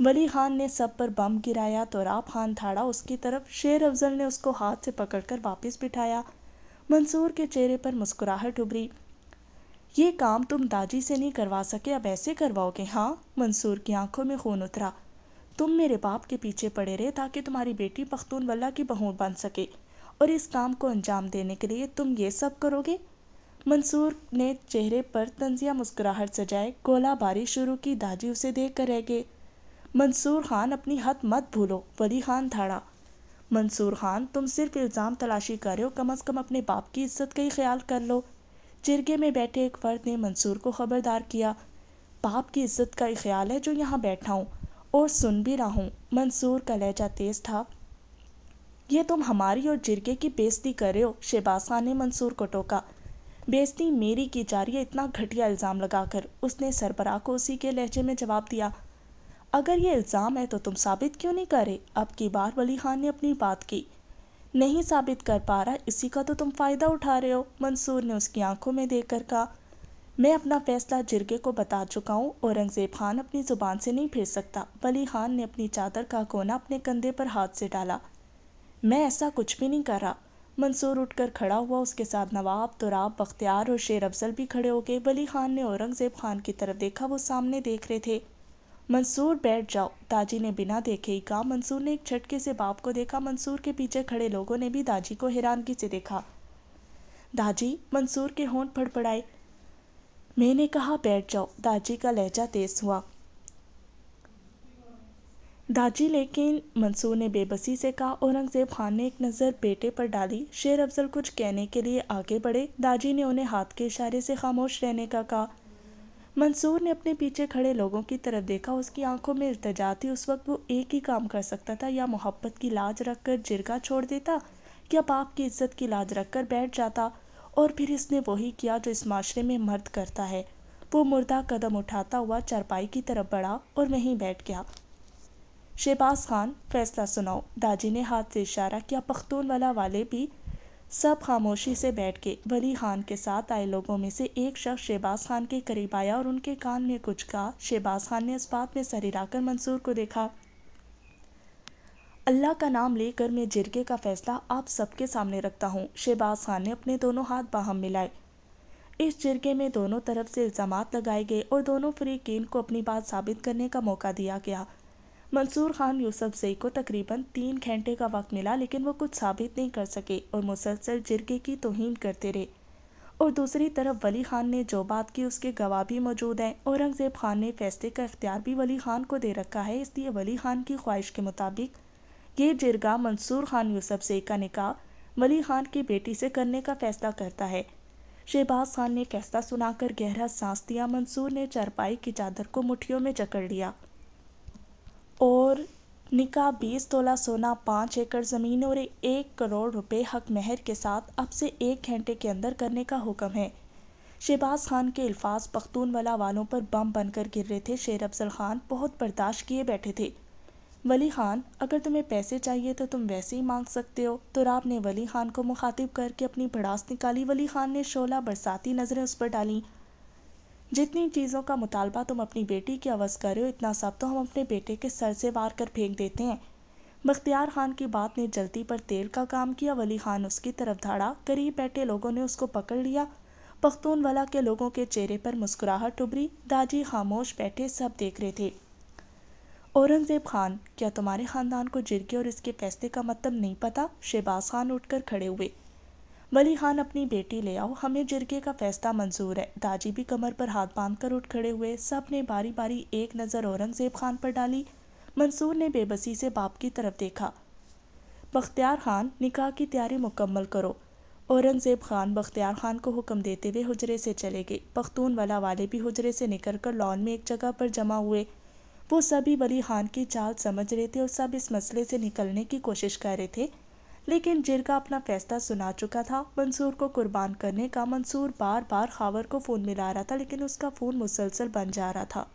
वली खान ने सब पर बम गिराया तो राब खान थाड़ा उसकी तरफ शेर अफजल ने उसको हाथ से पकड़कर वापस बिठाया मंसूर के चेहरे पर मुस्कुराहट उभरी ये काम तुम दादी से नहीं करवा सके अब ऐसे करवाओगे हाँ मंसूर की आंखों में खून उतरा तुम मेरे बाप के पीछे पड़े रहे ताकि तुम्हारी बेटी वल्ला की बहू बन सके और इस काम को अंजाम देने के लिए तुम ये सब करोगे मंसूर ने चेहरे पर तंजिया मुस्कुराहट सजाए गोलाबारी शुरू की दादी उसे देख कर रह गए मंसूर खान अपनी हद मत भूलो वली खान धाड़ा मंसूर खान तुम सिर्फ इल्ज़ाम तलाशी कर रहे हो कम अज़ कम अपने बाप की इज्जत का ही ख्याल कर लो जिरगे में बैठे एक फर्द ने मंसूर को खबरदार किया बाप की इज्जत का एक ख्याल है जो यहाँ बैठा हूँ और सुन भी रहा हूँ मंसूर का लहजा तेज था ये तुम हमारी और जिरगे की बेजती कर रहे हो शहबाज ने मंसूर को टोका बेजती मेरी की जा रही है इतना घटिया इल्ज़ाम लगाकर उसने सरबराह को उसी के लहजे में जवाब दिया अगर ये इल्ज़ाम है तो तुम साबित क्यों नहीं करे अब की बार वली खान ने अपनी बात की नहीं साबित कर पा रहा इसी का तो तुम फ़ायदा उठा रहे हो मंसूर ने उसकी आंखों में देखकर कहा मैं अपना फैसला जिरगे को बता चुका हूँ औरंगज़ेब खान अपनी ज़ुबान से नहीं फिर सकता वली खान ने अपनी चादर का कोना अपने कंधे पर हाथ से डाला मैं ऐसा कुछ भी नहीं कर रहा मंसूर उठकर खड़ा हुआ उसके साथ नवाब तुराब बख्तियार और शेर अफजल भी खड़े हो गए वली खान ने औरंगज़ेब खान की तरफ देखा वो सामने देख रहे थे मंसूर बैठ जाओ दाजी ने बिना देखे ही कहा मंसूर ने एक झटके से बाप को देखा मंसूर के पीछे खड़े लोगों ने भी दाजी को हैरानगी से देखा दाजी मंसूर के होंठ फड़फड़ाए मैंने कहा बैठ जाओ दाजी का लहजा तेज हुआ दाजी लेकिन मंसूर ने बेबसी से कहा औरंगजेब खान ने एक नज़र बेटे पर डाली शेर अफजल कुछ कहने के लिए आगे बढ़े दाजी ने उन्हें हाथ के इशारे से खामोश रहने का कहा मंसूर ने अपने पीछे खड़े लोगों की तरफ देखा उसकी आंखों में इल्तजा थी उस वक्त वो एक ही काम कर सकता था या मोहब्बत की लाज रख कर जिरगा छोड़ देता या बाप की इज्जत की लाज रख कर बैठ जाता और फिर इसने वही किया जो इस माशरे में मर्द करता है वो मुर्दा कदम उठाता हुआ चारपाई की तरफ बढ़ा और वहीं बैठ गया शहबाज खान फैसला सुनाओ दाजी ने हाथ से इशारा किया पख्तून वाला वाले भी सब खामोशी से बैठ के वली खान के साथ आए लोगों में से एक शख्स शहबाज खान के करीब आया और उनके कान में कुछ कहा शहबाज खान ने इस बात में सर हिलाकर मंसूर को देखा अल्लाह का नाम लेकर मैं जिरगे का फैसला आप सबके सामने रखता हूँ शहबाज खान ने अपने दोनों हाथ बाहम मिलाए इस जिरगे में दोनों तरफ से इल्ज़ाम लगाए गए और दोनों फरीकीन को अपनी बात साबित करने का मौका दिया गया मंसूर खान यूसफ जई को तकरीबन तीन घंटे का वक्त मिला लेकिन वो कुछ साबित नहीं कर सके और मुसलसल जिरगे की तोहन करते रहे और दूसरी तरफ वली खान ने जो बात की उसके गवाह भी मौजूद हैं औरंगज़ेब खान ने फैसले का इख्तियार भी वली खान को दे रखा है इसलिए वली खान की ख्वाहिश के मुताबिक ये जिरगा मंसूर खान यूसफ जई का निकाह वली खान की बेटी से करने का फैसला करता है शहबाज खान ने फैसला सुनाकर गहरा सांस दिया मंसूर ने चारपाई की चादर को मुठियों में जकड़ लिया और निका बीस तोला सोना पाँच एकड़ जमीन और एक करोड़ रुपए हक महर के साथ अब से एक घंटे के अंदर करने का हुक्म है शहबाज खान के अल्फाज पख्तूनवाला वालों पर बम बनकर गिर रहे थे शेर अफजल खान बहुत बर्दाश्त किए बैठे थे वली खान अगर तुम्हें पैसे चाहिए तो तुम वैसे ही मांग सकते हो तो राब ने वली खान को मुखातिब करके अपनी भड़ास निकाली वली खान ने शोला बरसाती नज़रें उस पर डाली जितनी चीज़ों का मुतालबा तुम अपनी बेटी की अवस कर रहे हो इतना सब तो हम अपने बेटे के सर से वार कर फेंक देते हैं बख्तियार खान की बात ने जल्दी पर तेल का काम किया वली खान उसकी तरफ धाड़ा करीब बैठे लोगों ने उसको पकड़ लिया पख्तूनवाला के लोगों के चेहरे पर मुस्कुराहट उभरी दाजी खामोश बैठे सब देख रहे थे औरंगजेब खान क्या तुम्हारे खानदान को जिरके और इसके फैसले का मतलब नहीं पता शहबाज खान उठकर खड़े हुए वली खान अपनी बेटी ले आओ हमें जिरके का फैसला मंजूर है दाजी भी कमर पर हाथ बांध कर उठ खड़े हुए सब ने बारी बारी एक नज़र औरंगज़ेब खान पर डाली मंसूर ने बेबसी से बाप की तरफ देखा बख्तियार खान निकाह की तैयारी मुकम्मल करो औरंगज़ेब खान बख्तियार खान को हुक्म देते हुए हजरे से चले गए पख्तून वाला वाले भी हजरे से निकल कर लॉन में एक जगह पर जमा हुए वो सभी वली खान की चाल समझ रहे थे और सब इस मसले से निकलने की कोशिश कर रहे थे लेकिन जिरगा अपना फैसला सुना चुका था मंसूर को कुर्बान करने का मंसूर बार बार खावर को फ़ोन मिला रहा था लेकिन उसका फ़ोन मुसलसल बन जा रहा था